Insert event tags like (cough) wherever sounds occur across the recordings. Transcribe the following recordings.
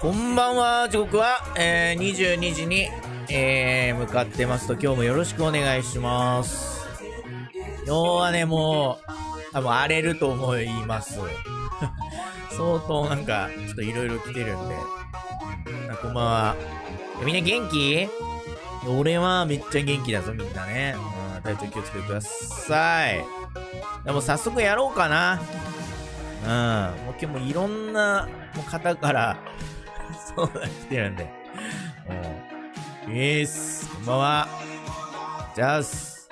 こんばんは、時刻は、えー、22時に、えー、向かってますと、今日もよろしくお願いします。今日はね、もう、多分荒れると思います。(laughs) 相当なんか、ちょっといろいろ来てるんで。あこんばんは。みんな元気俺はめっちゃ元気だぞ、みんなね。うん、体調気をつけてください。でも早速やろうかな。うん。もう今日もいろんなもう方から相談来てるんで。うん。イエス、こんばんは。ジャス。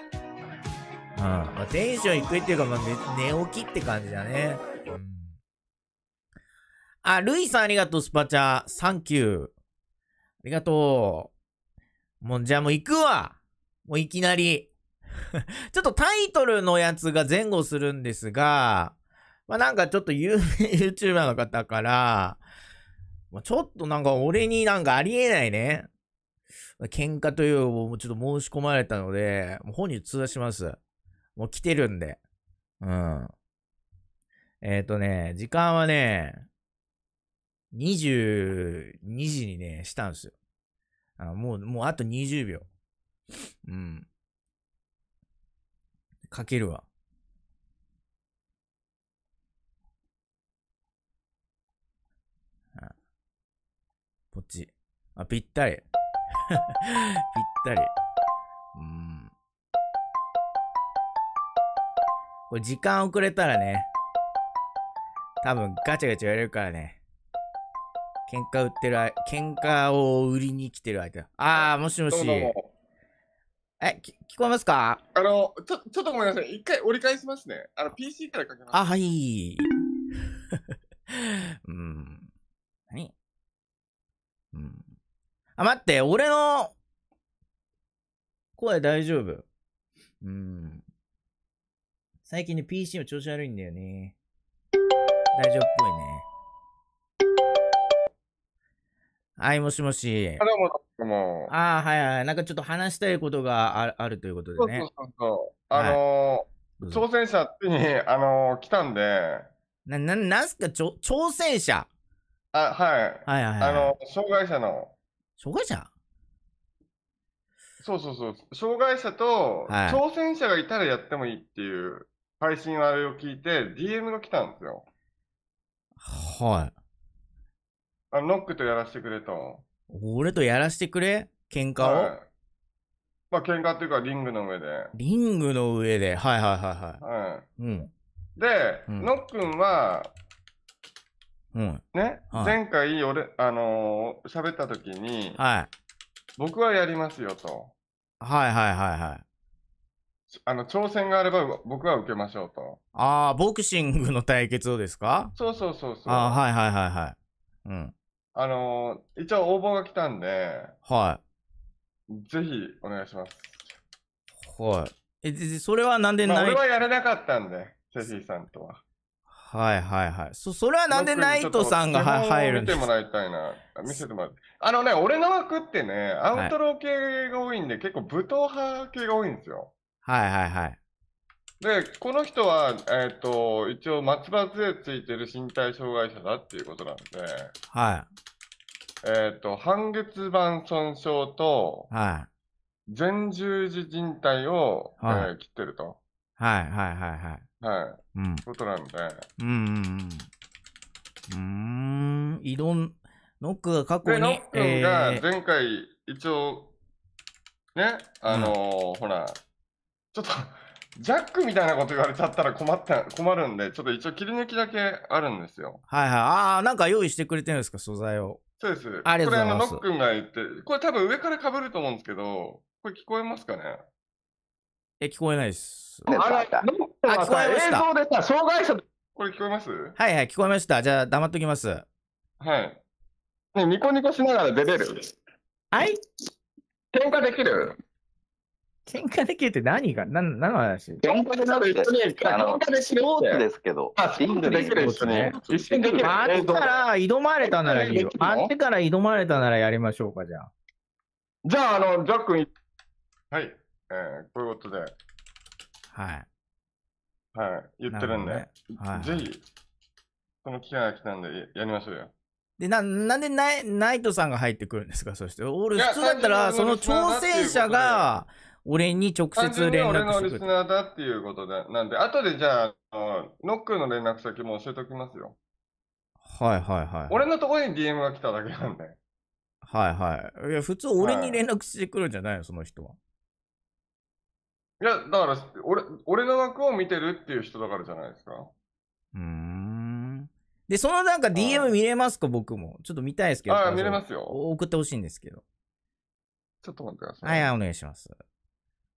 うん。まあ、テンション低いっていうか、まあ、寝起きって感じだね。うん。あ、ルイさんありがとう、スパチャ。サンキュー。ありがとう。もう、じゃあもう行くわ。もういきなり。(laughs) ちょっとタイトルのやつが前後するんですが、まあなんかちょっと有名 YouTuber の方から、ちょっとなんか俺になんかありえないね、喧嘩というのをちょっと申し込まれたので、もう本日通話します。もう来てるんで。うん。えっ、ー、とね、時間はね、22時にね、したんですよ。あもう、もうあと20秒。うん。かけるわ。こっち。あ、ぴったり。(laughs) ぴったり。うん。これ時間遅れたらね、多分ガチャガチャ言われるからね。喧嘩売ってる、喧嘩を売りに来てる相手。あー、もしもし。え、聞こえますかあの、ちょ、ちょっとごめんなさい。一回折り返しますね。あの、PC からかけます。あ、はい。(laughs) うん。あ、待って、俺の声大丈夫。うん。最近ね、PC も調子悪いんだよね。大丈夫っぽいね。はい、もしもし。もああ、はいはい。なんかちょっと話したいことがあるということでね。そうそうそう。あのー挑戦者ってに、あのー、来たんで。な、な、なんすか、ちょ、挑戦者あ、はい。はいはい、はい、あの、障害者の。障害者そうそうそう。障害者と、はい、挑戦者がいたらやってもいいっていう配信あれを聞いて、DM が来たんですよ。はい。あノックとやらせてくれと。俺とやらせてくれ喧嘩を、はい、まあ喧嘩っていうかリングの上で。リングの上ではいはいはいはい。はい、うん。で、うん、ノックンは、ね、はい、前回俺、あのー、喋った時に、はい、僕はやりますよと。はいはいはいはい。あの挑戦があれば僕は受けましょうと。ああ、ボクシングの対決をですかそうそうそうそう。あはいはいはいはい。うん。あのー、一応応募が来たんで、はい。ぜひお願いします。はい。え、それはなんでない、俺はやれなかったんで、セフィーさんとは。はいはいはい。そ、それはなんでナイトさんが入るんですか見てもらいたいな。見せてもらって。あのね、俺の枠ってね、アウトロー系が多いんで、はい、結構武闘派系が多いんですよ。はいはいはい。で、この人は、えっ、ー、と、一応、松葉杖ついてる身体障害者だっていうことなんで、はい。えっ、ー、と、半月板損傷と、はい。前十字靭帯を、はい、えー、切ってると。はいはいはいはい。はい。うん。ことなんで。うんうんうん。うん、いろん、ノックが過去に。ノックが前回、一応、ね、あのーうん、ほら、ちょっと、ジャックみたいなこと言われちゃったら困った、困るんで、ちょっと一応切り抜きだけあるんですよ。はいはい。ああ、なんか用意してくれてるんですか、素材を。そうです。ありがとうございます。これ、あの、ノックが言って、これ多分上からかぶると思うんですけど、これ聞こえますかねえ、聞こえないです。あれ、あ、聞こえました。映像でさ、障害者、これ聞こえますはいはい、聞こえました。じゃあ、黙っときます。はい。ね、ニコニコしながら出れるはい喧嘩できる喧嘩できるって何が、何何の話喧嘩でなる一に、喧嘩でしようって。ですけど。あ、リングででる一一緒できる。あってから挑まれたならいいよ。あってから挑まれたならやりましょうか、じゃあ。じゃあ、あの、ジャックに。はい。えー、こういうことで。はい。はい、言ってるんで、ねはい、ぜひ、この機会が来たんでやりましょうよ。で、な、なんでナイナイトさんが入ってくるんですかそして、俺、普通だったら、その挑戦者が、俺に直接連絡する。俺のリスナーだっていうことで、なんで、後でじゃあ、ノックの連絡先も教えておきますよ。はいはいはい。俺のところに DM が来ただけなんで。はいはい。いや、普通俺に連絡してくるんじゃないの、その人は。いや、だから、俺、俺の枠を見てるっていう人だからじゃないですか。うーん。で、そのなんか DM 見れますか、僕も。ちょっと見たいですけど。ああ、見れますよ。送ってほしいんですけど。ちょっと待ってください。はい、はい、お願いします。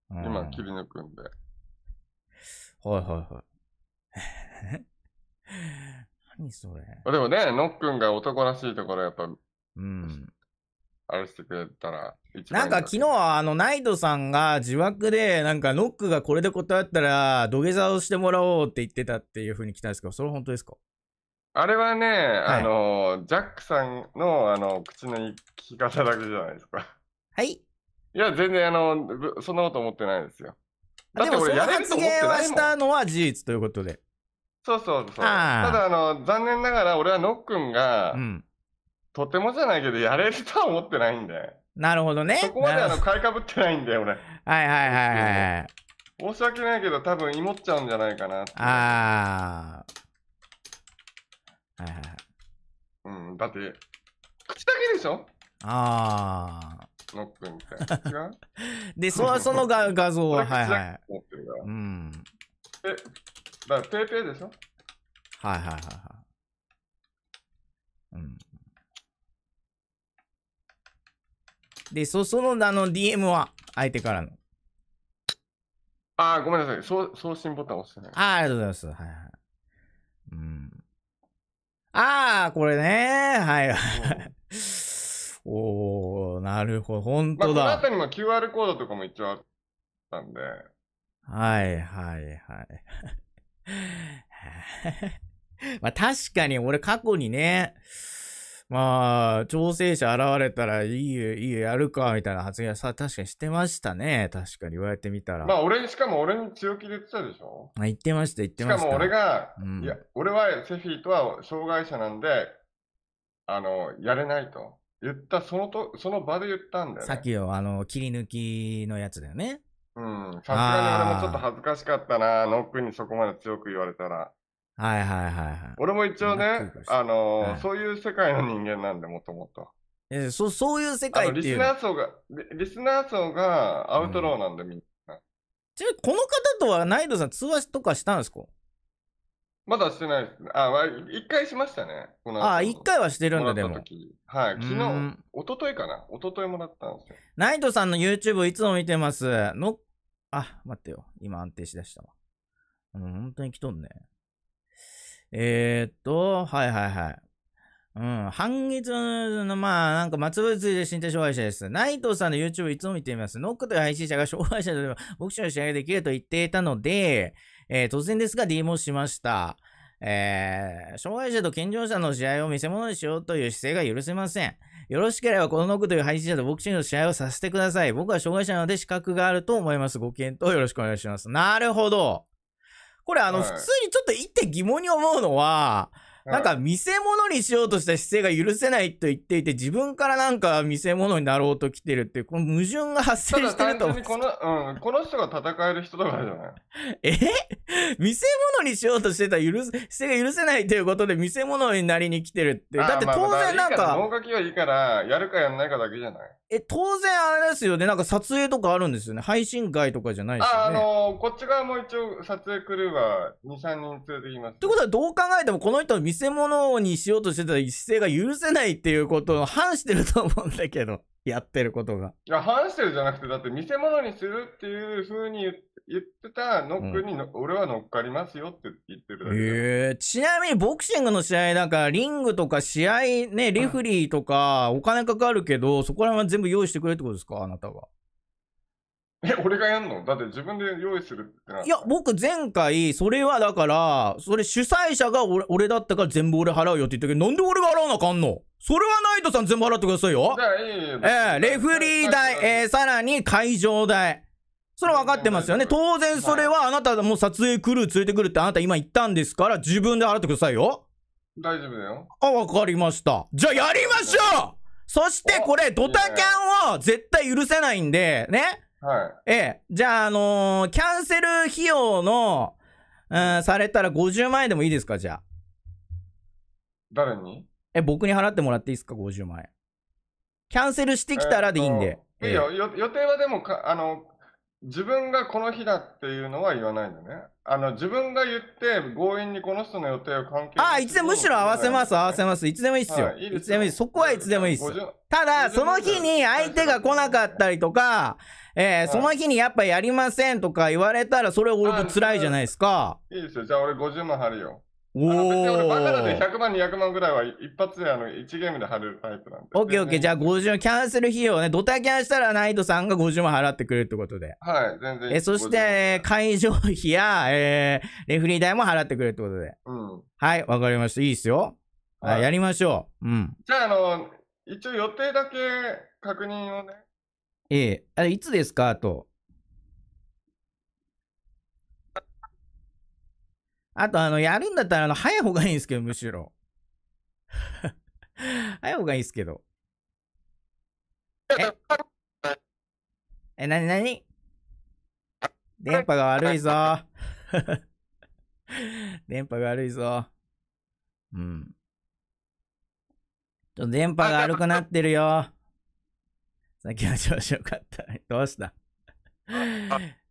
今、切り抜くんで。はいはいはい。(laughs) 何それ。でもね、のっくんが男らしいところやっぱ、うん。あれしてくれたら一番なんか昨日あのナイトさんが自爆でなんかノックがこれで断ったら土下座をしてもらおうって言ってたっていうふうに来たんですけどそれ本当ですかあれはね、はい、あのジャックさんのあの口の聞き方だけじゃないですかはいいや全然あのそんなこと思ってないですよだって俺やれると思ってないもん発言はしたのは事実ということでそうそうそうただあの残念ながら俺はノックンが、うんとてもじゃないけど、やれるとは思ってないんで。なるほどね。そこまであの買いかぶってないんだよ、俺。はいはいはいはい。申し訳ないけど、多分、いもっちゃうんじゃないかな。ああ。はいはい。うん、だって、口だけでしょああ。ノックみたいな。違 (laughs) うで、そその画像は、はいはい。持ってるから。うん。え、だから、ペーペーでしょはいはいはいはい。うん。で、そ、その、あの、DM は、相手からの。ああ、ごめんなさい。送送信ボタン押してない。ああ、ありがとうございます。はいはい。うん。ああ、これね。はいはい。おおなるほど。ほんとだ。まあ、この辺りも QR コードとかも一応あったんで。はいはいはい。(laughs) まあ確かに俺過去にね、まあ、調整者現れたら、いいよ、いいよ、やるか、みたいな発言はさ、確かにしてましたね。確かに言われてみたら。まあ、俺、しかも俺に強気で言ってたでしょあ言ってました、言ってました。しかも俺が、うん、いや、俺はセフィとは障害者なんで、あの、やれないと。言った、そのと、その場で言ったんだよ、ね、さっきよ、あの、切り抜きのやつだよね。うん。さすがに俺もちょっと恥ずかしかったな、ノックにそこまで強く言われたら。はいはいはい、はい。俺も一応ね、あのーそういう世界の人間なんで、もともと。えそそういう世界っていうリスナー層がリ、リスナー層がアウトローなんで、みんな。ちなみに、この方とはナイドさん、通話とかしたんですかまだしてないですね。あ、一回しましたね。このあ、一回はしてるんだ、でも。はい、昨日、一昨日かな一昨日もらったんですよ。ナイトさんの YouTube いつも見てます。の、あ、待ってよ。今安定しだしたわ。うん、本当に来とんね。えー、っと、はいはいはい。うん。半月の、まあ、なんか、松について身体障害者です。内藤さんの YouTube いつも見ています。ノックという配信者が障害者でもボクシングの試合ができると言っていたので、えー、突然ですが d もしました。えー、障害者と健常者の試合を見せ物にしようという姿勢が許せません。よろしければこのノックという配信者とボクシングの試合をさせてください。僕は障害者なので資格があると思います。ご検討よろしくお願いします。なるほど。これあの、普通にちょっと一点疑問に思うのは、なんか見せ物にしようとした姿勢が許せないと言っていて、自分からなんか見せ物になろうと来てるって、この矛盾が発生してると思う。この、うん、この人が戦える人だからじゃないえ (laughs) 見せ物にしようとしてた許姿勢が許せないということで見せ物になりに来てるって。だって当然なんか。脳書きはいいから、やるかやんないかだけじゃないえ、当然あれですよね。なんか撮影とかあるんですよね。配信外とかじゃないですよね。あ、あのー、こっち側も一応撮影クルーは2、3人連れてきます、ってことはどう考えてもこの人を見せ物にしようとしてた姿勢が許せないっていうことを反してると思うんだけど。やってることが。いや、反してるじゃなくて、だって見せ物にするっていう風に言っ言ってたノックにの、俺は乗っかりますよって言ってるだけえー、ちなみにボクシングの試合なんかリングとか試合ねレフリーとかお金かかるけど、そこら辺は全部用意してくれってことですかあなたはえ、俺がやんのだって自分で用意するってな。いや、僕前回、それはだから、それ主催者が俺俺だったから全部俺払うよって言ったけど、なんで俺が払わなあかんのそれはナイトさん全部払ってくださいよ。じゃあいいよ。えー、レフリー代、えー、さらに会場代。それは分かってますよね。当然それはあなたも撮影クルー連れてくるってあなた今言ったんですから、自分で払ってくださいよ。大丈夫だよ。あ、分かりました。じゃあやりましょうそしてこれ、ドタキャンを絶対許せないんで、ね。はい。ええ。じゃあ、あのー、キャンセル費用の、うん、されたら50万円でもいいですか、じゃあ。誰にえ、僕に払ってもらっていいですか、50万円。キャンセルしてきたらでいいんで。えいいよ、予定はでもか、あの、自分がこの日だっていうのは言わないんだね。あの、自分が言って強引にこの人の予定を関係ああ、いつでもむしろ合わせます、合わせます。いつでもいいっすよ。はい、いいすいつでもいいそこはいつでもいいっす。ただ、その日に相手が来なかったりとか、えー、その日にやっぱやりませんとか言われたら、それ俺も辛いじゃないですか。いいですよ。じゃあ俺50万貼るよ。別に俺バカラで100万、200万ぐらいは一発であの1ゲームで貼るタイプなんで。オッケーオッケー。じゃあ50万、キャンセル費用ね。ドタキャンしたらナイトさんが50万払ってくれるってことで。はい、全然。え、そして、会場費や、えー、レフリー代も払ってくれるってことで。うん。はい、わかりました。いいっすよ。はい、やりましょう。うん。じゃあ、あの、一応予定だけ確認をね。ええー、あれ、いつですかと。あと、あの、やるんだったら、あの、早い方がいいんですけど、むしろ。(laughs) 早い方がいいですけど。ええ、なになに電波が悪いぞ。(laughs) 電波が悪いぞ。うん。ちょ、っと電波が悪くなってるよ。さっきの調子よかった。どうした (laughs)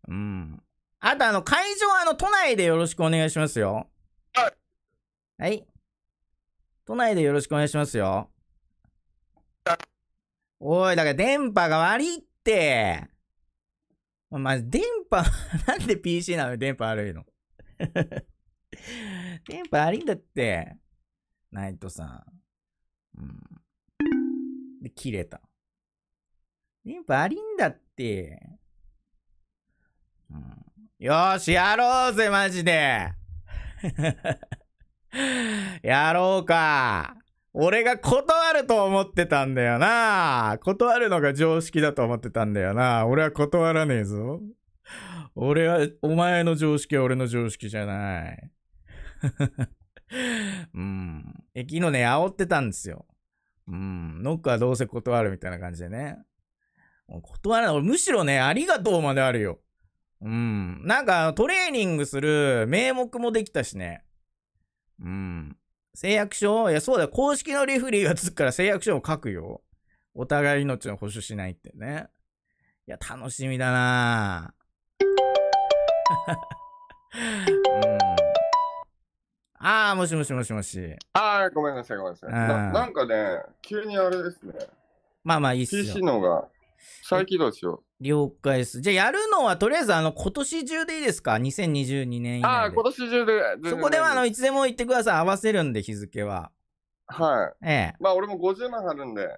うん。あとあの、会場はあの、都内でよろしくお願いしますよ。はい。都内でよろしくお願いしますよ。おい、だから電波が悪いって。まじ電波 (laughs) なんで PC なの電波悪いの (laughs) 電波悪いんだって。ナイトさん。うん。で、切れた。電波悪いんだって。うん。よーし、やろうぜ、マジで。(laughs) やろうか。俺が断ると思ってたんだよな。断るのが常識だと思ってたんだよな。俺は断らねえぞ。俺は、お前の常識は俺の常識じゃない。(laughs) うん。駅昨日ね、煽ってたんですよ。うん。ノックはどうせ断るみたいな感じでね。断らない。むしろね、ありがとうまであるよ。うん。なんか、トレーニングする名目もできたしね。うん。誓約書いや、そうだ、公式のレフリーがつくから誓約書を書くよ。お互い命を保守しないってね。いや、楽しみだなうんああ、もしもしもしもし。ああ、ごめんなさい、ごめんなさいな。なんかね、急にあれですね。まあまあいいっすよ。PC のが再起動しよ了解です。じゃあやるのはとりあえずあの今年中でいいですか ?2022 年以内ああ、今年中で。そこではあのいつでも言ってください。合わせるんで日付は。はい。ええ。まあ俺も50万あるんで。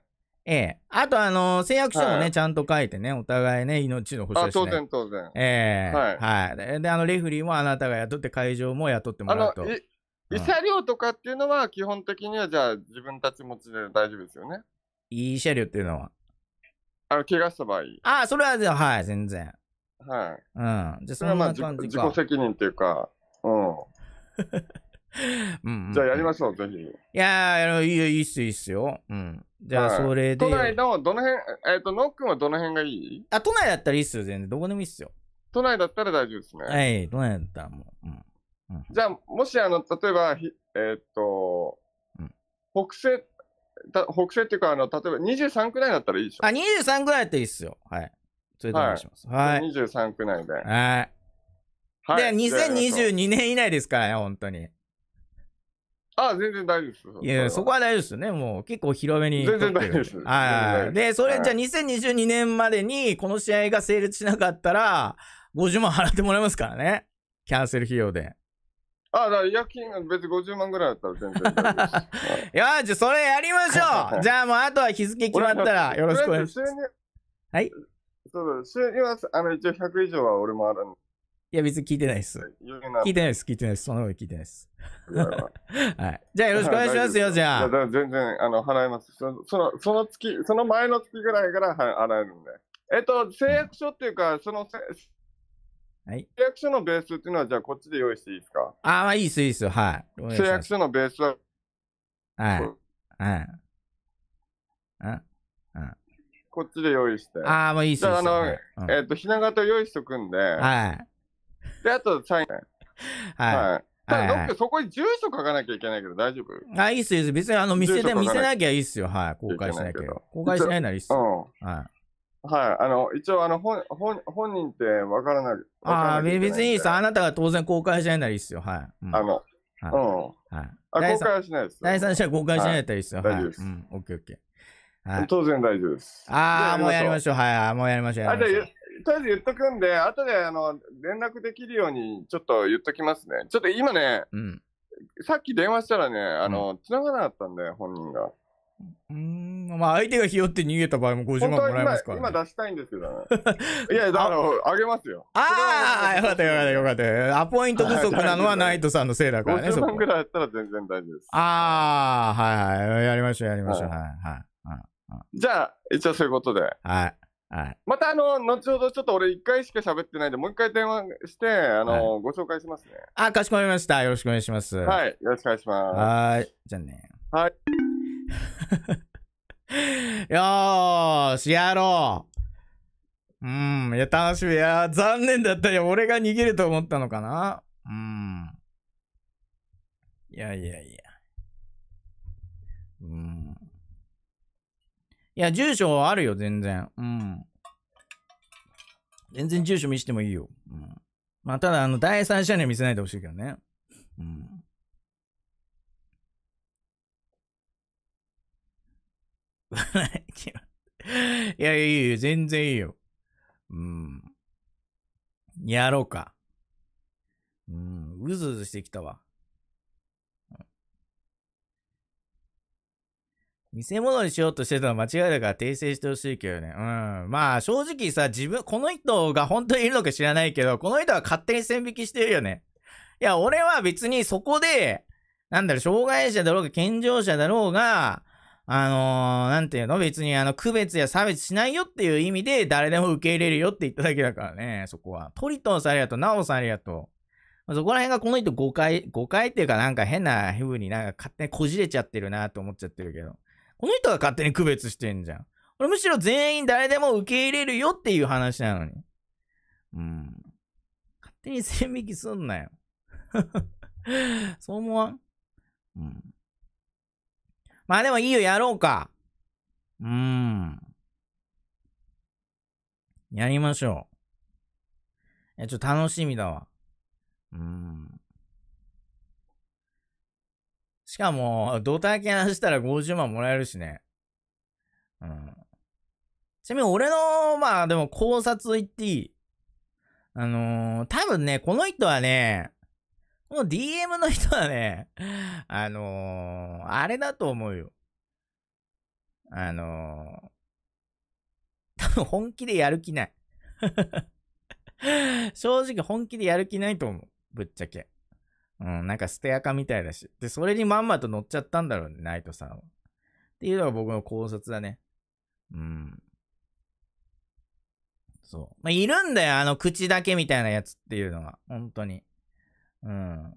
ええ。あとあの、誓約書もね、はい、ちゃんと書いてね、お互いね、命の保証して、ね、当然当然。ええ。はい。はい。で、あの、レフリーもあなたが雇って、会場も雇ってもらうと。慰謝料とかっていうのは基本的にはじゃあ自分たち持ちで大丈夫ですよね。慰謝料っていうのはあの、怪我した場合。ああ、それは、はい、全然。はい。うん。じゃそれはまあ、自己責任っていうか、うん。(laughs) うんうん、じゃあやりましょう、ぜひ。いやいいよ、いいっすよ、いいっすよ。うん。じゃあ、それで、はい。都内の、どの辺、えっ、ー、と、ノックンはどの辺がいいあ、都内だったらいいっすよ、全然。どこでもいいっすよ。都内だったら大丈夫ですね。はい、都内だったらもう。うん。うん、じゃあ、もし、あの、例えば、えっ、ー、と、うん、北西、た北西っていうか、あの例えば23区内だったらいいでしょ。あ、23区内っていいっすよ。はい。それでお願いします。はい。はい、23区内で。はい。はい、で、2022年以内ですからね、本当に。あ全然大丈夫です。いや、そこは大丈夫ですね。もう結構広めに。全然大丈夫です。はい。で、それじゃあ2022年までにこの試合が成立しなかったら、50万払ってもらいますからね。キャンセル費用で。あだから夜勤が別に50万ぐらいだったら全然 (laughs) よし、それやりましょうじゃあもうあとは日付決まったらよろしくお願いします。はいそうだ、収入はあの一応100以上は俺もあるいや、別に聞いてないです。聞いてないです、聞いてないです。その上聞いてないです。(laughs) はい。じゃあよろしくお願いしますよ、じゃあ。全然あの払いますそのその。その月、その前の月ぐらいからは払えるんで。えっと、誓約書っていうか、そのせはい、誓約書のベースっていうのは、じゃあこっちで用意していいですかああ、いいです、いいですよ。はい。誓約書のベースは。はい。はい。こっちで用意して。ああ、まあいいっすよ。あの、はい、えっ、ー、と、ひな形用意しとくんで。はい。で、あと、サイン。はい。はいただ、どっそこに住所書かなきゃいけないけど、大丈夫あ、いいっすす。別に、あの、見せ見せなきゃいいっすよ。はい。公開しなきゃ。公開しないならいいっすよ。うん。はい。はい、あの一応あの本本、本人ってわからない。ああ、別にいいです。あなたが当然公開しないならいいですよ。はい。あの、うん。はい、あ公開はしないです。第三者は公開しないらいいですよ。はい。はい、うん、オッケーオッケー。はい、当然大丈夫です。ああ、もうやりましょう。はい、もうやりましょう。あとりあえず言っとくんで、後であの連絡できるようにちょっと言っときますね。ちょっと今ね、うん、さっき電話したらね、あの、うん、繋がなかったんで、本人が。うん、まあ相手がひよって逃げた場合も50万もらえますから、ね、今。今出したいんですけどね。(laughs) いや、あの、あげますよ。ああ、よかったよかったよかった。アポイント不足なのはナイトさんのせいだからね。50万ぐらいやったら全然大丈夫です。ああ、はいはい。やりましょうやりましょう。はいはい。じゃあ、一応そういうことで。はい。はい、またあの、後ほどちょっと俺一回しか喋ってないんで、もう一回電話して、あの、はい、ご紹介しますね。あ、かしこまりました。よろしくお願いします。はい。よろしくお願いします。はい。じゃあね。はい。(laughs) よーし、やろう。うん、いや、楽しみ。いや、残念だったよ。俺が逃げると思ったのかな。うん。いやいやいや。うん。いや、住所あるよ、全然。うん。全然住所見せてもいいよ。うん。まあ、ただ、あの、第三者には見せないでほしいけどね。うん。(laughs) いやいやいよ、全然いいよ。うん。やろうか。うん、うずうずしてきたわ。偽物にしようとしてたの間違いだから訂正してほしいけどね。うん。まあ正直さ、自分、この人が本当にいるのか知らないけど、この人は勝手に線引きしてるよね。いや、俺は別にそこで、なんだろ障害者だろうが、健常者だろうが、あのー、なんていうの別にあの、区別や差別しないよっていう意味で、誰でも受け入れるよって言っただけだからね、そこは。トリトンさんありがとう、ナオさんありがとう。そこら辺がこの人誤解、誤解っていうかなんか変な風になんか勝手にこじれちゃってるなと思っちゃってるけど。この人が勝手に区別してんじゃん。俺むしろ全員誰でも受け入れるよっていう話なのに。うん。勝手に線引きすんなよ。(laughs) そう思わんうん。まあでもいいよ、やろうか。うーん。やりましょう。いや、ちょっと楽しみだわ。うーん。しかも、ドタキャンしたら50万もらえるしね。うん。ちなみに俺の、まあでも考察言っていい。あのー、多分ね、この人はね、もう DM の人はね、あのー、あれだと思うよ。あのー、多分本気でやる気ない。(laughs) 正直本気でやる気ないと思う。ぶっちゃけ。うん、なんか捨てかみたいだし。で、それにまんまと乗っちゃったんだろうね、ナイトさんは。っていうのが僕の考察だね。うん。そう。まあ、いるんだよ、あの口だけみたいなやつっていうのは。本当に。うん。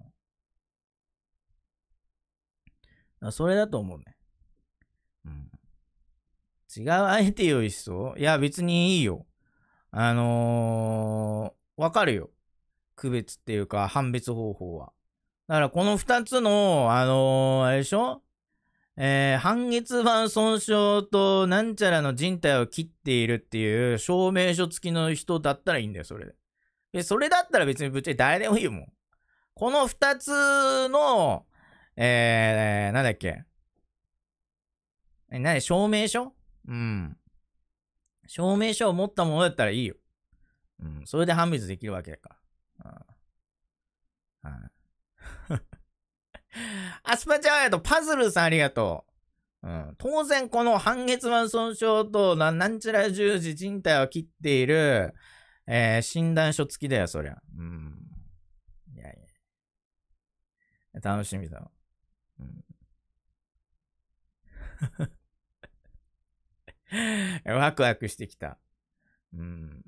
あそれだと思うね。うん。違う相手用意しそういや、別にいいよ。あのー、わかるよ。区別っていうか、判別方法は。だから、この二つの、あのー、あれでしょえー、半月板損傷となんちゃらの人体を切っているっていう証明書付きの人だったらいいんだよ、それで。それだったら別にぶっちゃけ誰でもいいよ、もこの二つの、えー、なんだっけ。え、なに、証明書うん。証明書を持ったものだったらいいよ。うん。それで判別できるわけだから。うん。(laughs) アスパチャーやとパズルさんありがとう。うん。当然この半月板損傷とな、なんちゃら十字人体を切っている、えー、診断書付きだよ、そりゃ。うん。楽しみだわ。うん (laughs) ワクワクしてきた。うん。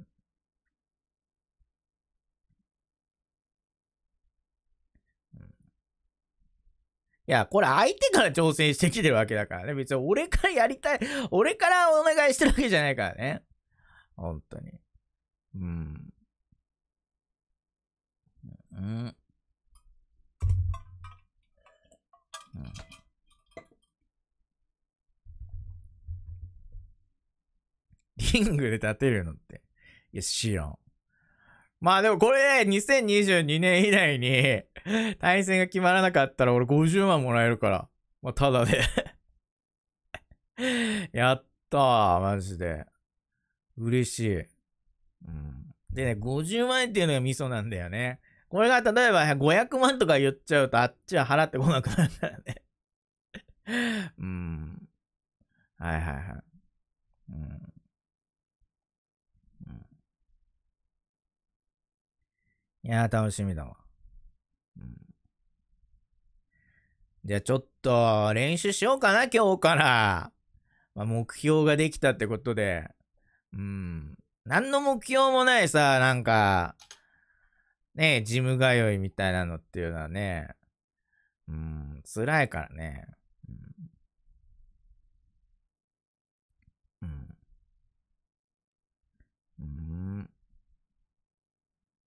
いや、これ相手から挑戦してきてるわけだからね。別に俺からやりたい、俺からお願いしてるわけじゃないからね。本当に。うん。うん。リングで立てるのって。いや、知らん。まあでもこれ、2022年以内に、(laughs) 対戦が決まらなかったら俺50万もらえるから。まあ、ただで (laughs) やったー、マジで。嬉しい。うん。でね、50万円っていうのがミソなんだよね。これが例えば500万とか言っちゃうと、あっちは払ってこなくなるからね (laughs) うん。はいはいはい。うん。うん、いや楽しみだわ。うん、じゃあちょっと練習しようかな、今日から。まあ、目標ができたってことで。うん。何の目標もないさ、なんか、ね、ジム通いみたいなのっていうのはね、うん、辛いからね。うん。うん。うん、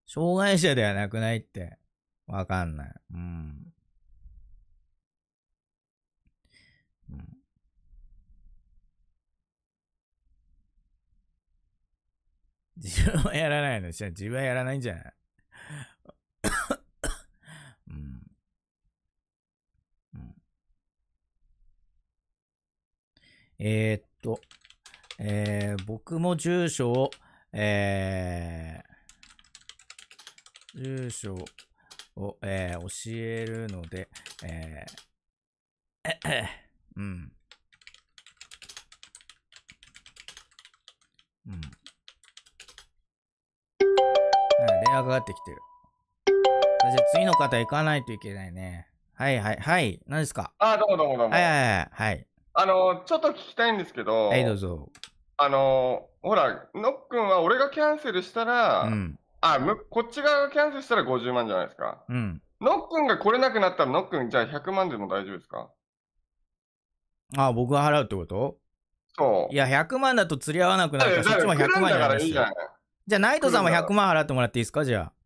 障害者ではなくないって、わかんない。うん。うん自分はやらないのじゃ自分はやらないんじゃないうん。うん。えー、っと、えー、僕も住所を、えー、住所を、えー、教えるので、えー、うん。うん。なんか電話かかってきてる。じゃあ次の方行かないといけないね。はいはいはい。何ですかあ、どうもどうもどうも。はいはいはい。はい、あの、ちょっと聞きたいんですけど。はい、どうぞ。あの、ほら、のっくんは俺がキャンセルしたら、うん、あむ、こっち側がキャンセルしたら50万じゃないですか。うん。のっくんが来れなくなったら、のっくん、じゃあ100万でも大丈夫ですかああ、僕が払うってことそう。いや、100万だと釣り合わなくなるから、そっちも100万じゃないですじゃあ、ナイトさんも100万払ってもらっていいですかじゃあ。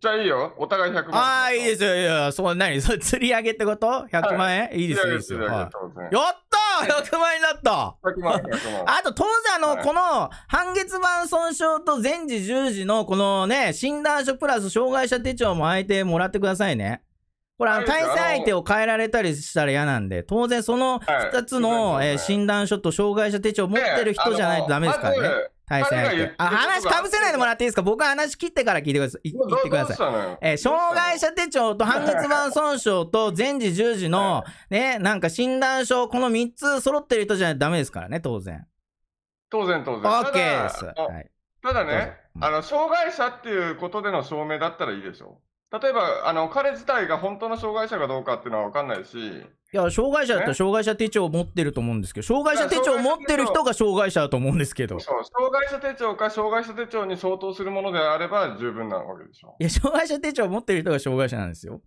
じゃあいいよ。お互い100万円。ああ、いいですよ。いや、そう、なに、それ釣り上げってこと ?100 万円、はい、いいですよ。やったー !100 万円になった100万、(laughs) あと、当然、あの、はい、この、半月板損傷と全治十字の、このね、診断書プラス障害者手帳も相手もらってくださいね。これ、あの、対戦相手を変えられたりしたら嫌なんで、当然その2つの、はい、えー、診断書と障害者手帳持ってる人じゃないとダメですからね。はい、先あ、話かぶせないでもらっていいですか僕は話切ってから聞いてください。言ってください。えー、障害者手帳と半月板損傷と全治十字の、ね、なんか診断書、この3つ揃ってる人じゃダメですからね、当然。当然、当然。OK です。はい、ただね、あの、障害者っていうことでの証明だったらいいでしょ例えばあの彼自体が本当の障害者かどうかっていうのは分かんないしいや障害者だったら障害者手帳を持ってると思うんですけど障害者手帳を持ってる人が障害者だと思うんですけど障害者手帳か障害者手帳に相当するものであれば十分なわけでしょいや障害者手帳を持ってる人が障害者なんですよ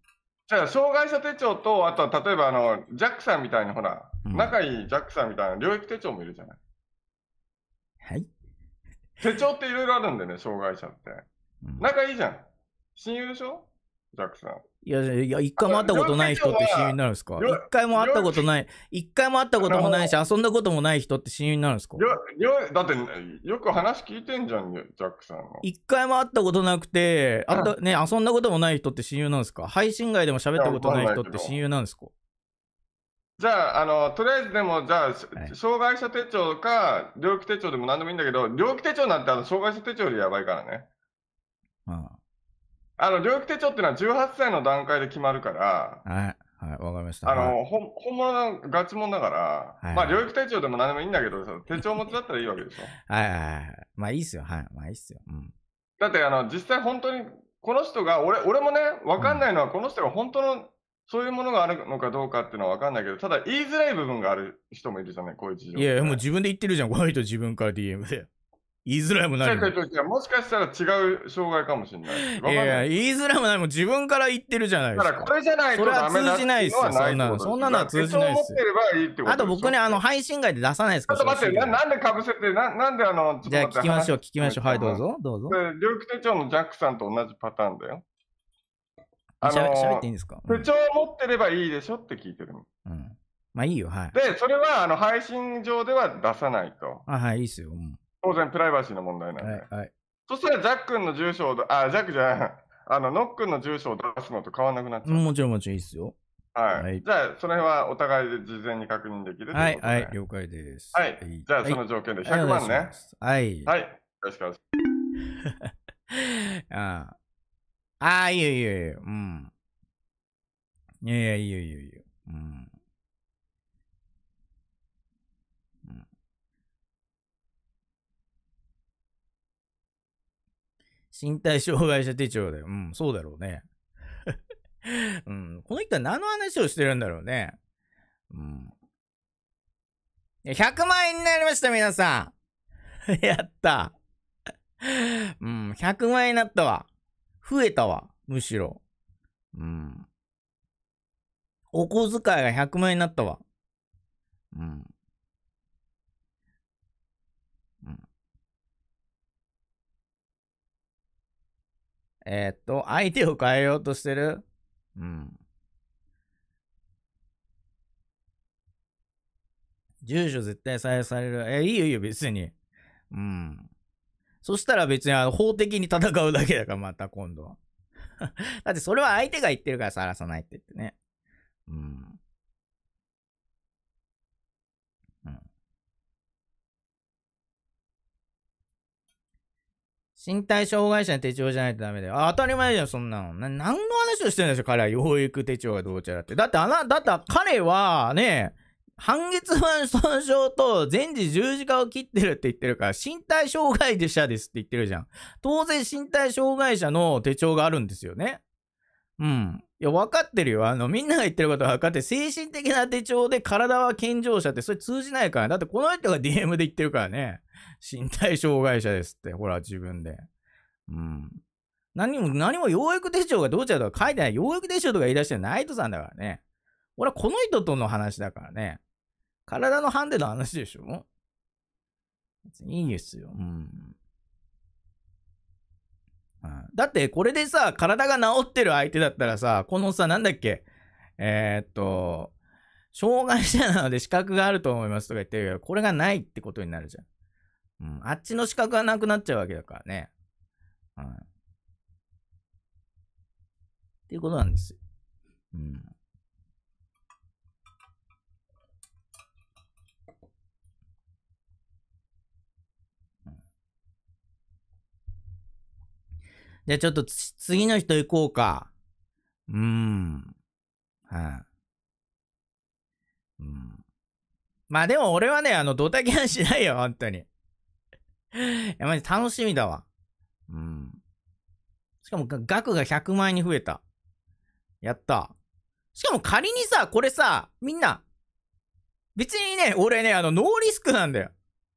じゃあ障害者手帳とあとは例えばあのジャックさんみたいな、ほら、うん、仲いいジャックさんみたいな領域手帳もいるじゃないはい手帳っていろいろあるんでね障害者って、仲いいじゃん親友でしょザクさん。いや、いや、一回も会ったことない人って親友になるんですか一回も会ったことない、一回も会ったこともないし、遊んだこともない人って親友になるんですかだって、よく話聞いてんじゃん、ャックさんの。一回も会ったことなくて、あった、ね、遊んだこともない人って親友なんですか配信外でも喋ったことない人って親友なんですかじゃあ、あの、とりあえずでも、じゃあ、はい、障害者手帳か、猟奇手帳でも何でもいいんだけど、猟奇手帳なんてあの障害者手帳よりやばいからね。あああの、療育手帳っていうのは18歳の段階で決まるから、はい、はい、わかりました。あの、ほ、本物のガチもんだから、はいはい、まあ、療育手帳でも何でもいいんだけど手帳持ちだったらいいわけでしょ。はいはいはい。まあいいっすよ、はい。まあいいっすよ。うん。だって、あの、実際本当に、この人が、俺、俺もね、わかんないのは、この人が本当の、そういうものがあるのかどうかっていうのは分かんないけど、ただ言いづらい部分がある人もいるじゃない、こういう事情。いやいや、もう自分で言ってるじゃん、この人自分から DM で。言いづらいも何も。もしかしたら違う障害かもしれない。いやいや、言いづらいもないも自分から言ってるじゃないですか。だからこれじゃないとダメだっていうのないってことなの。そんなのは通じないです。あと僕ね、あの、配信外で出さないですから。ちょっと待って、ななんでかぶせて、ななんであの、じゃあ聞きましょう、聞きましょう。はい、どうぞ、どうぞ。手帳のジャックさんと同じパターンだよ。あのー、っていいんですか、手帳を持ってればいいでしょって聞いてるの。うん。まあいいよ、はい。で、それは、あの、配信上では出さないと。あ、はい、いいっすよ。うん当然プライバシーの問題なんで。はいはい、そしたら、ジャックンの住所を、あ、ジャックじゃない、(laughs) あの、ノックンの住所を出すのと変わらなくなっちゃう。もちろんもちろんいいですよ。はい。はい、じゃあ、その辺はお互いで事前に確認できるはい、はい、了解です。はい。じゃあ、その条件で100万ね。はい。はい。よろしくお願いします。(laughs) ああ。ああ、いいよいいよいいよ。うん。いやいや、いいよいいよいいよ。うん。身体障害者手帳で。うん、そうだろうね。(laughs) うん、この人は何の話をしてるんだろうね。うん。100万円になりました、皆さん。(laughs) やった。(laughs) うん、100万円になったわ。増えたわ、むしろ。うん。お小遣いが100万円になったわ。うん。えー、っと、相手を変えようとしてるうん。住所絶対採用される。え、いいよいいよ、別に。うん。そしたら別にあの法的に戦うだけだから、また今度は。(laughs) だってそれは相手が言ってるからさらさないって言ってね。うん。身体障害者の手帳じゃないとダメだよ。当たり前じゃん、そんなの。な、何の話をしてるんでしょ、彼は。養育手帳がどうちゃらって。だって、あな、だって彼は、ね、半月板損傷と全治十字架を切ってるって言ってるから、身体障害者ですって言ってるじゃん。当然、身体障害者の手帳があるんですよね。うん。いや、分かってるよ。あの、みんなが言ってることは分かって、精神的な手帳で体は健常者って、それ通じないから、だってこの人が DM で言ってるからね。身体障害者ですって、ほら、自分で。うん。何も、何も養育手帳がどうちゃうとか書いてない。養育手帳とか言い出してるナイトさんだからね。俺はこの人との話だからね。体のハンデの話でしょ別にいいですよ。うん。うん、だってこれでさ、体が治ってる相手だったらさ、このさ、なんだっけ、えー、っと、障害者なので資格があると思いますとか言ってるけど、これがないってことになるじゃん。うん、あっちの資格がなくなっちゃうわけだからね。うん。っていうことなんですよ。うん。じゃあちょっと次の人行こうか。うーん。はい、うん。まあでも俺はね、あの、ドタキャンしないよ、本当に。(laughs) いや、マジ楽しみだわ。うん。しかも、額が100万円に増えた。やった。しかも仮にさ、これさ、みんな、別にね、俺ね、あの、ノーリスクなんだよ。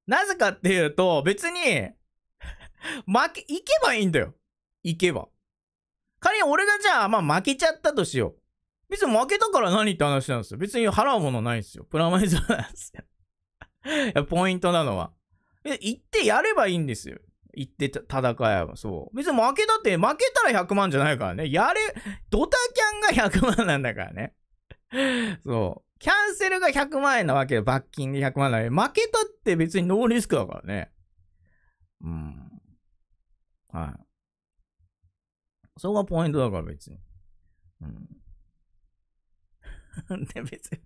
なぜかっていうと、別に、(laughs) 負け、行けばいいんだよ。行けば。仮に俺がじゃあ、まあ負けちゃったとしよう。別に負けたから何って話なんですよ。別に払うものないんですよ。プラマイゼロなんですよ。(laughs) いや、ポイントなのは。行ってやればいいんですよ。行って戦えば、そう。別に負けたって、負けたら100万じゃないからね。やれ、ドタキャンが100万なんだからね。(laughs) そう。キャンセルが100万円なわけで、罰金で100万なわけ負けたって別にノーリスクだからね。うん。はい。そこがポイントだから別に。うん。(laughs) で、別に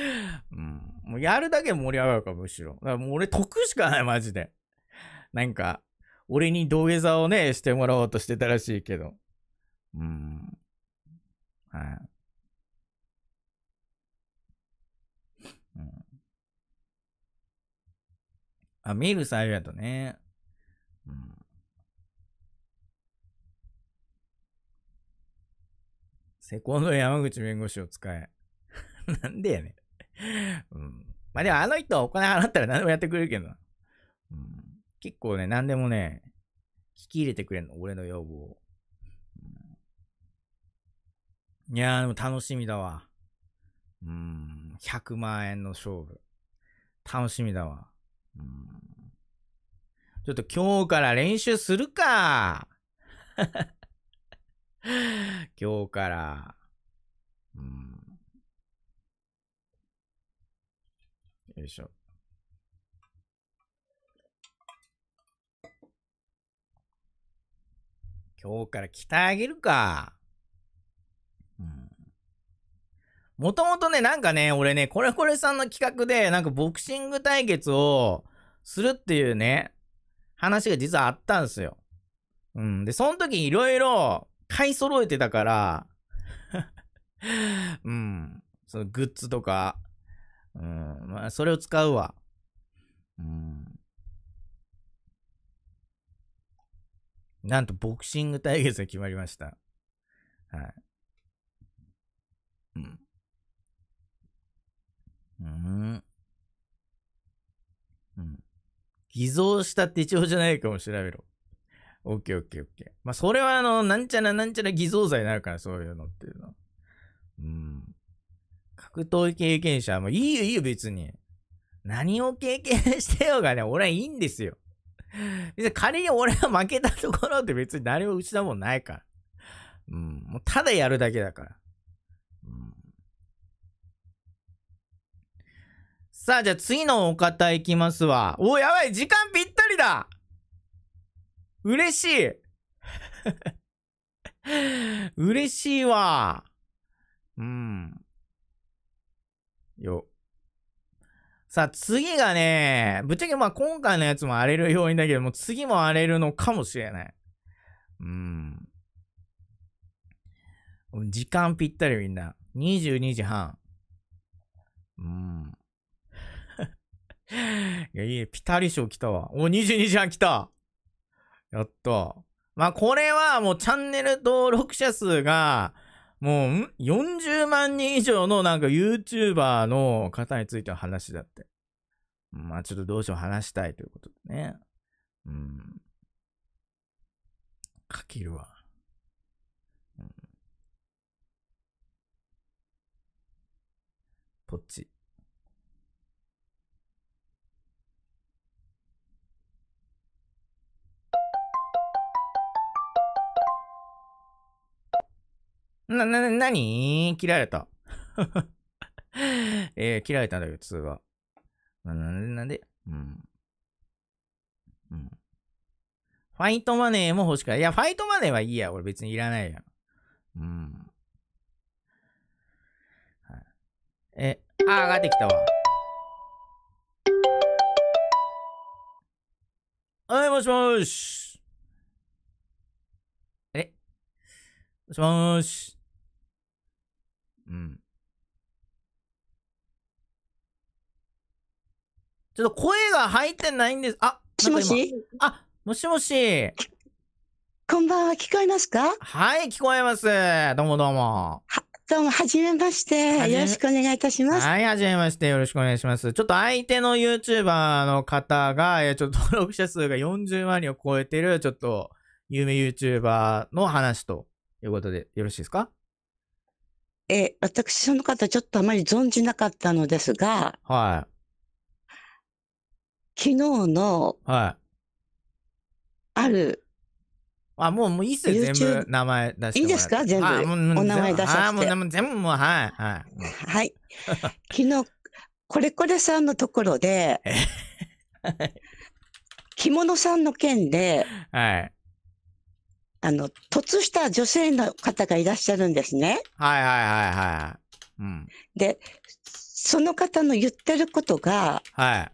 (laughs) うん。もうやるだけ盛り上がるかむしろ。だからもう俺得しかない、マジで。なんか、俺に土下座をね、してもらおうとしてたらしいけど。うん。はい。うん。あ、見る際やとね。セコンド山口弁護士を使え。(laughs) なんでやねん。うん。まあでもあの人はお金払ったら何でもやってくれるけどな。うん。結構ね、何でもね、聞き入れてくれんの、俺の要望を。いやー、でも楽しみだわ。うん、100万円の勝負。楽しみだわ。うんちょっと今日から練習するか。(laughs) (laughs) 今日から、うん。よいしょ。今日から鍛え上げるか。うん。もともとね、なんかね、俺ね、これこれさんの企画で、なんかボクシング対決をするっていうね、話が実はあったんですよ。うん。で、その時いろいろ、買い揃えてたから (laughs) うん。そのグッズとか、うん、まあ、それを使うわ。うん。なんと、ボクシング対決が決まりました。はい。うん。うん。うん。偽造した手帳じゃないかも調べろ。オッケーオッケーオッケー。まあ、それはあの、なんちゃらなんちゃら偽造罪になるから、そういうのっていうのは。うん。格闘経験者、もういいよいいよ別に。何を経験してようがね、俺はいいんですよ。別に仮に俺が負けたところって別に誰も失うもんないから。うん。もうただやるだけだから。うん。さあ、じゃあ次のお方いきますわ。お、やばい時間ぴったりだ嬉しい (laughs) 嬉しいわ。うん。よ。さあ、次がね、ぶっちゃけまあ今回のやつも荒れる要因だけども、次も荒れるのかもしれない。うん。時間ぴったりみんな。22時半。うん。(laughs) いや、いい、ピタリ賞来たわ。お、22時半来たやっと。まあ、これはもうチャンネル登録者数が、もう、ん ?40 万人以上のなんか YouTuber の方についての話だって。まあ、ちょっとどうしよう話したいということでね。うん。かけるわ。うん。ポチ。な、な、な、に切られた。(laughs) えー、切られたんだけど、通話。なんで、なんでうん。うん。ファイトマネーも欲しくない。いや、ファイトマネーはいいや。俺別にいらないやん。うん。はい、え、あ上がってきたわ。はい、もしもし。えもしもし。うん。ちょっと声が入ってないんです。あ、もしもしあ、もしもし。こんばんは、聞こえますかはい、聞こえます。どうもどうも。どうも、はじめまして。よろしくお願いいたします。はい、はじめまして。よろしくお願いします。ちょっと相手の YouTuber の方が、えちょっと登録者数が40万人を超えてる、ちょっと、有名 YouTuber の話ということで、よろしいですかえ私その方ちょっとあまり存じなかったのですが、はい。昨日の、はい。ある、あ、もう、もういいっすよ、全部名前出して。いいですか全部。お名前出させて。あ、もう全部もう、はい、はい。はい。昨日、これこれさんのところで、(laughs) はい、着物さんの件で、はい。あの、突した女性の方がいらっしゃるんですね。はいはいはいはい。うん、で、その方の言ってることが、はい。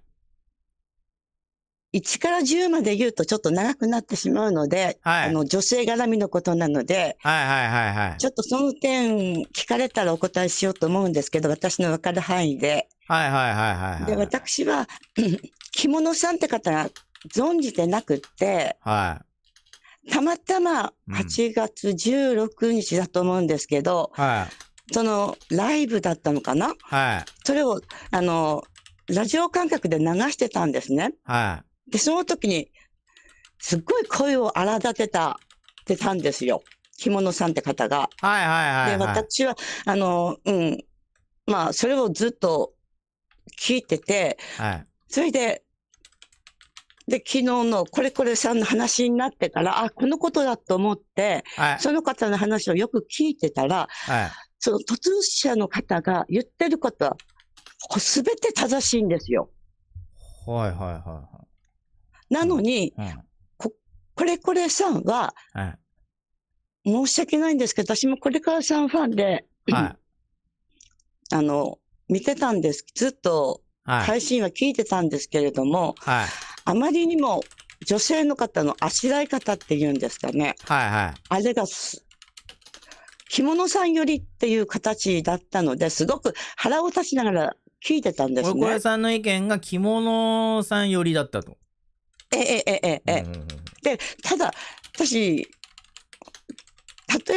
1から10まで言うとちょっと長くなってしまうので、はい、あの女性絡みのことなので、はいはいはいはい、ちょっとその点聞かれたらお答えしようと思うんですけど、私の分かる範囲で。はいはいはい、はい、で、私は着物さんって方が存じてなくって、はい、たまたま8月16日だと思うんですけど、うん、はい、そのライブだったのかな、はい、それをあのラジオ感覚で流してたんですね。はい、でその時にすっごい声を荒立てたってたんですよ。着物さんって方が。はいはいはい、はい、で私はあのうんまあそれをずっと聞いてて、はい、それでで、昨日のこれこれさんの話になってから、あ、このことだと思って、はい、その方の話をよく聞いてたら、はい、その突入者の方が言ってることは、すべて正しいんですよ。はいはいはいはい。なのに、うんうん、ここれこれさんは、はい、申し訳ないんですけど、私もこれからさんファンで、はい、あの、見てたんです。ずっと配信は聞いてたんですけれども、はい、はいあまりにも女性の方のあしらい方っていうんですかね。はいはい。あれが着物さんよりっていう形だったので、すごく腹を立ちながら聞いてたんですね。小屋さんの意見が着物さんよりだったと。えええええで、ただ、私、例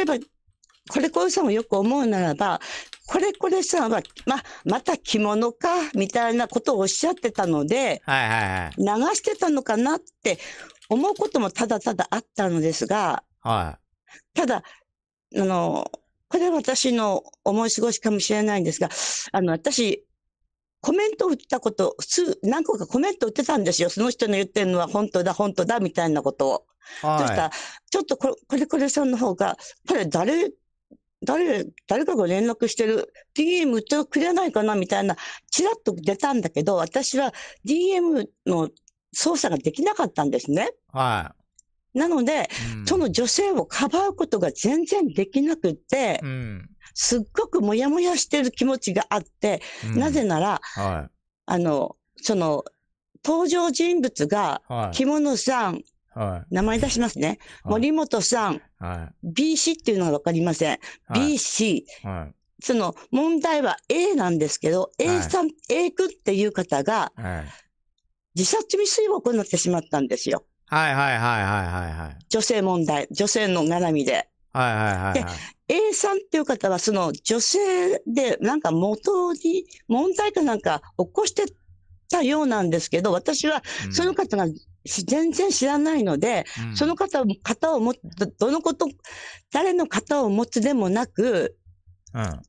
えば、これ小屋さんもよく思うならば、これこれさんは、ま、また着物か、みたいなことをおっしゃってたので、はいはいはい、流してたのかなって思うこともただただあったのですが、はい、ただ、あの、これ私の思い過ごしかもしれないんですが、あの、私、コメントを打ったこと、普通、何個かコメント打ってたんですよ。その人の言ってるのは本当だ、本当だ、みたいなことを。はい、そしたら、ちょっとこれ、これこれさんの方が、これ誰誰、誰かが連絡してる、DM 売ってくれないかなみたいな、ちらっと出たんだけど、私は DM の操作ができなかったんですね。はい。なので、うん、その女性をかばうことが全然できなくて、うん、すっごくもやもやしてる気持ちがあって、うん、なぜなら、はい、あの、その、登場人物が、着物さん、はい、名前出しますね。はい、森本さん、はい、B 氏っていうのはわかりません。B 氏、はい、その問題は A なんですけど、A さん、A 君っていう方が、自殺未遂を行ってしまったんですよ。はいはいはいはいはい。女性問題、女性の悩みで。はいはいはい、で、A さんっていう方は、その女性で、なんか元に問題かなんか起こしてたようなんですけど、私はその方が、うん全然知らないので、うん、その方を、方をも、どのこと、誰の方を持つでもなく、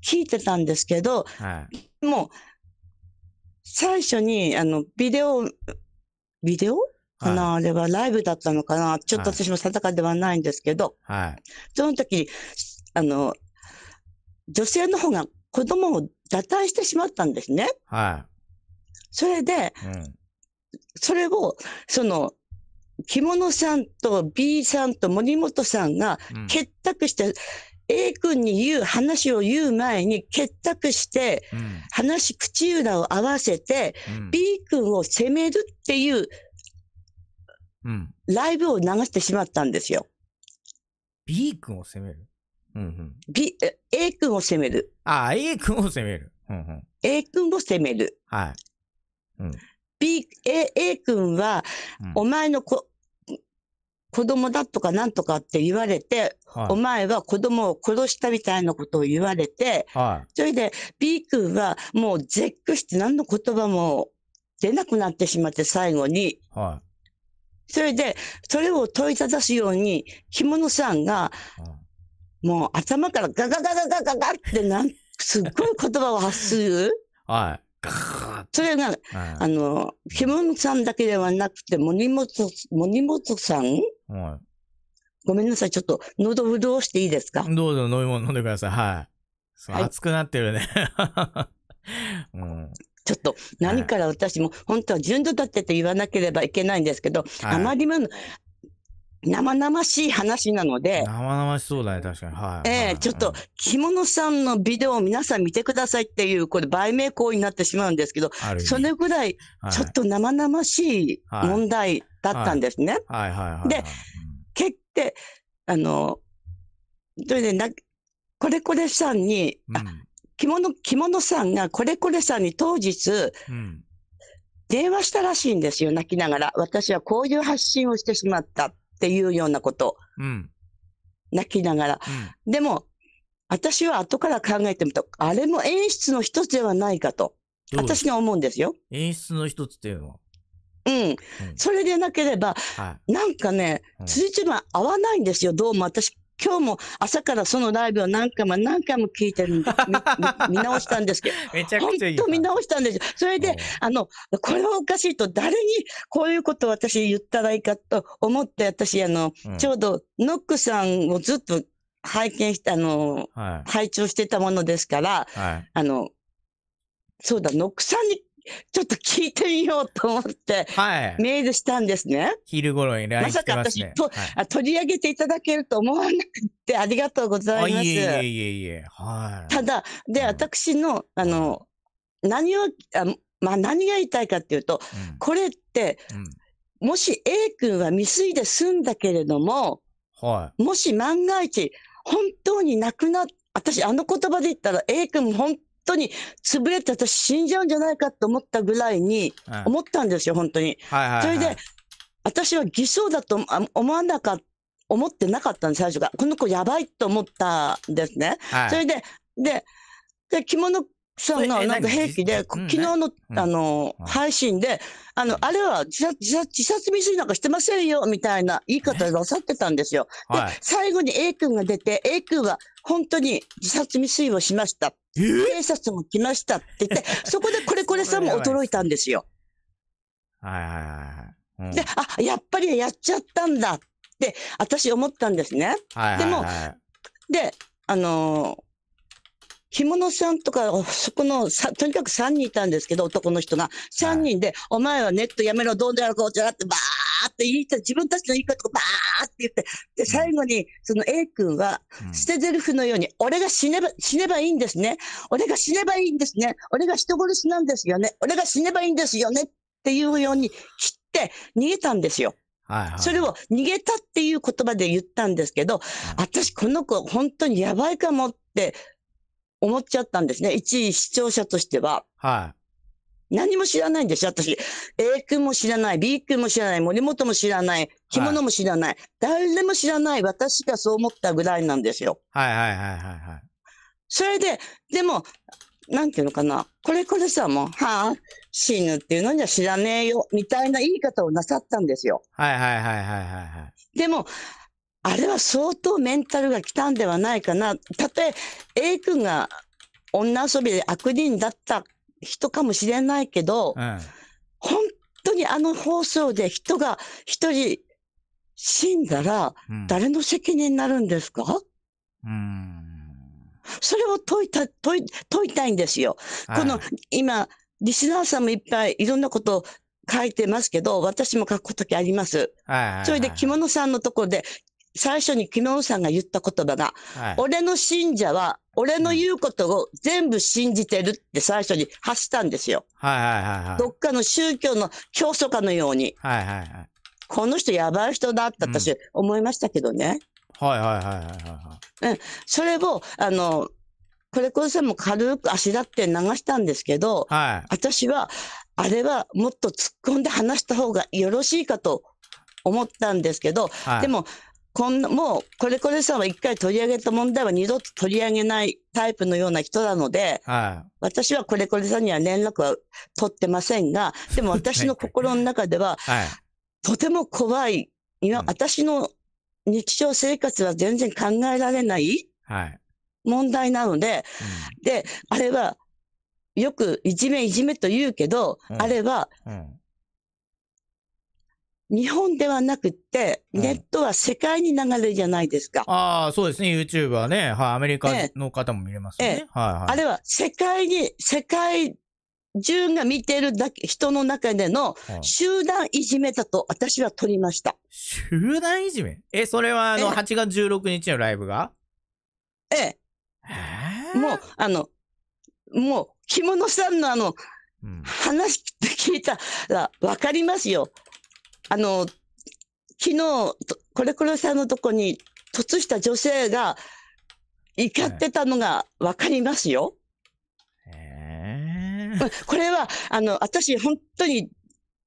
聞いてたんですけど、はい、もう、最初に、あの、ビデオ、ビデオかな、はい、あれはライブだったのかなちょっと私も定かではないんですけど、はい、その時、あの、女性の方が子供を堕胎してしまったんですね。はい、それで、うんそれを、その、着物さんと B さんと森本さんが結託して、うん A 君に言う話を言う前に結託して、うん、話口裏を合わせて、うん、B 君を責めるっていう、うん、ライブを流してしまったんですよ。B 君を責める、うんうん、B ?A 君を責める。ああ、A 君を責める。うんうん、A 君を責める。はい。うん、B、A、A 君は、お前の子、うん、子供だとかなんとかって言われて、はい、お前は子供を殺したみたいなことを言われて、はい、それで B 君はもう絶句して何の言葉も出なくなってしまって最後に、はい、それでそれを問いただすように着物さんが、もう頭からガガガガガガガってなんすっごい言葉を発する。はいそれが、あの、キムさんだけではなくて、森本、森本さん、はい、ごめんなさい、ちょっと喉ぶどうしていいですかどうぞ飲み物飲んでください。はい。熱くなってるね。(laughs) うん、ちょっと何から私も本当は純度立って言わなければいけないんですけど、はい、あまりも生々しい話なので。生々しそうだね、確かに。はい。ええーはい、ちょっと、着物さんのビデオを皆さん見てくださいっていう、これ、売名行為になってしまうんですけど、それぐらい、ちょっと生々しい問題だったんですね。はい、はい、はいはい、で、決定、あの、それでな、これこれさんに、うん、あ、着物、着物さんがこれこれさんに当日、うん電話したらしいんですよ、泣きながら。私はこういう発信をしてしまった。っていうようなこと。うん、泣きながら。うん、でも、私は後から考えてみたあれも演出の一つではないかと。私が思うんですよ。演出の一つっていうのはうん、うん、それでなければ、はい、なんかね、ついつま合わないんですよ。どうも私、今日も朝からそのライブを何回も何回も聞いてる、(laughs) 見直したんですけど、めちゃくちゃいい。見直したんですよ。それで、あの、これはおかしいと、誰にこういうことを私言ったらいいかと思って、私、あの、うん、ちょうどノックさんをずっと拝見して、あの、はい、拝聴してたものですから、はい、あの、そうだ、ノックさんにちょっと聞いてみようと思って、はい、メールしたんですね。昼頃にまね。まさか私と、はい、取り上げていただけると思わなくてありがとうございます。いえいえいえいえ。はい。ただ、で、私の、あの、何を、あまあ、何が言いたいかっていうと、うん、これって、うん、もし A 君は未遂で済んだけれども、はい、もし万が一、本当に亡くなっ私、あの言葉で言ったら、A 君本当に潰れて私死んじゃうんじゃないかと思ったぐらいに、思ったんですよ、本当に。それで、私は偽装だと思わなかった。思ってなかったんです、最初が。この子やばいと思ったんですね。はい、それで、で、で着物さんがなんか兵器で、昨日の、うん、あの、うん、配信で、あの、あれは自殺、自殺、自殺未遂なんかしてませんよ、みたいな言い方をなさってたんですよ。で、最後に A 君が出て、A 君は本当に自殺未遂をしました。警察も来ましたって言って、(laughs) そこでこれこれさんも驚いたんですよ。はいはいはい。で、あ、やっぱりやっちゃったんだって、私思ったんですね。はいはいはい、でも、で、あのー干物さんとか、そこのとにかく3人いたんですけど、男の人が。3人で、はい、お前はネットやめろ、どうであるこうじゃって、ばーって言いた自分たちの言い方をバーって言って、で、最後に、その A 君は、捨てゼルフのように、俺が死ねば、死ねばいいんですね。俺が死ねばいいんですね。俺が人殺しなんですよね。俺が死ねばいいんですよね。っていうように切って逃げたんですよ。はいはい、それを逃げたっていう言葉で言ったんですけど、私この子本当にやばいかもって思っちゃったんですね。一位視聴者としては。はい。何も知らないんですよ、私。A 君も知らない、B 君も知らない、森本も知らない、着物も知らない、はい、誰も知らない、私がそう思ったぐらいなんですよ。はいはいはいはい、はい。それで、でも、なんていうのかな、これこれさ、もう、はあ、死ぬっていうのには知らねえよ、みたいな言い方をなさったんですよ。はいはいはいはいはい、はい。でも、あれは相当メンタルが来たんではないかな。たとえ A 君が女遊びで悪人だった人かもしれないけど、うん、本当にあの放送で人が一人死んだら、誰の責任になるんですか、うん、それを解いた、問い、いたいんですよ。この、今、リスナーさんもいっぱいいろんなことを書いてますけど、私も書くときあります。それで着物さんのところで、最初にキム・ンさんが言った言葉が、はい、俺の信者は、俺の言うことを全部信じてるって最初に発したんですよ。はいはいはい、はい、どっかの宗教の教祖かのように。はいはいはい。この人やばい人だって私思いましたけどね。うん、はいはいはいはいうん。それを、あの、これこそも軽くあしらって流したんですけど、はい、私は、あれはもっと突っ込んで話した方がよろしいかと思ったんですけど、はい、でも、こんもう、これこれさんは一回取り上げた問題は二度と取り上げないタイプのような人なので、はい、私はこれこれさんには連絡は取ってませんが、でも私の心の中では、(laughs) はい、とても怖い、今、私の日常生活は全然考えられない問題なので、はい、で、あれは、よくいじめいじめと言うけど、うん、あれは、うん日本ではなくて、ネットは世界に流れるじゃないですか。ああ、そうですね。YouTube はね、はい、アメリカの方も見れますね。えはい、はい、あれは世界に、世界中が見てるだけ、人の中での集団いじめだと私は取りました。はい、集団いじめえ、それはあの、8月16日のライブがええ。もう、あの、もう、着物さんのあの、うん、話って聞いたらわかりますよ。あの、昨日、これこれさんのとこに突した女性が怒ってたのがわかりますよ。えー、これは、あの、私、本当に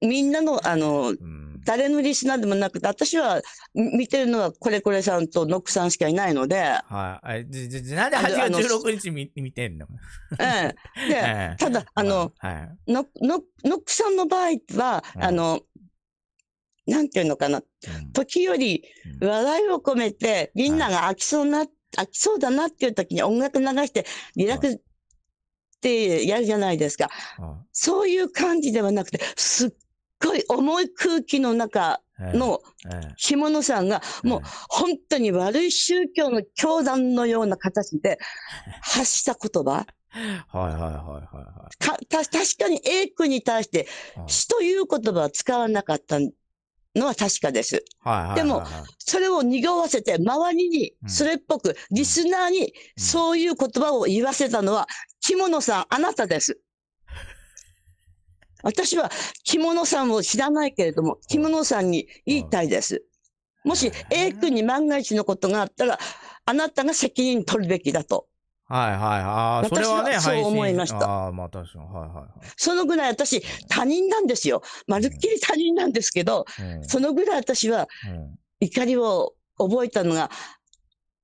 みんなの、あの、うん誰のリスナーでもなくて、私は見てるのはこれこれさんとノックさんしかいないので。はい。じ、じ、なんで8月16日見見てんのえん。で、(laughs) ただ、あの、ノック、さんの場合は、あの、なんていうのかな、時より笑いを込めて、みんなが飽きそうな、飽きそうだなっていう時に音楽流して、リラックスってやるじゃないですか。そういう感じではなくて、すっごい重い空気の中の着物さんが、もう本当に悪い宗教の教団のような形で (laughs) 発した言葉。はいはいはいはい、はい。た、確かに A 君に対して、死という言葉は使わなかったのは確かです。でも、それを濁わせて、周りに、それっぽく、リスナーに、そういう言葉を言わせたのは、着物さん、あなたです。(laughs) 私は着物さんを知らないけれども、着物さんに言いたいです。もし A 君に万が一のことがあったら、あなたが責任取るべきだと。はいはい。ああ、それはね、そう思いました。ああ、まあ確かに。はいはい。そのぐらい私、他人なんですよ。まるっきり他人なんですけど、うん、そのぐらい私は、怒りを覚えたのが、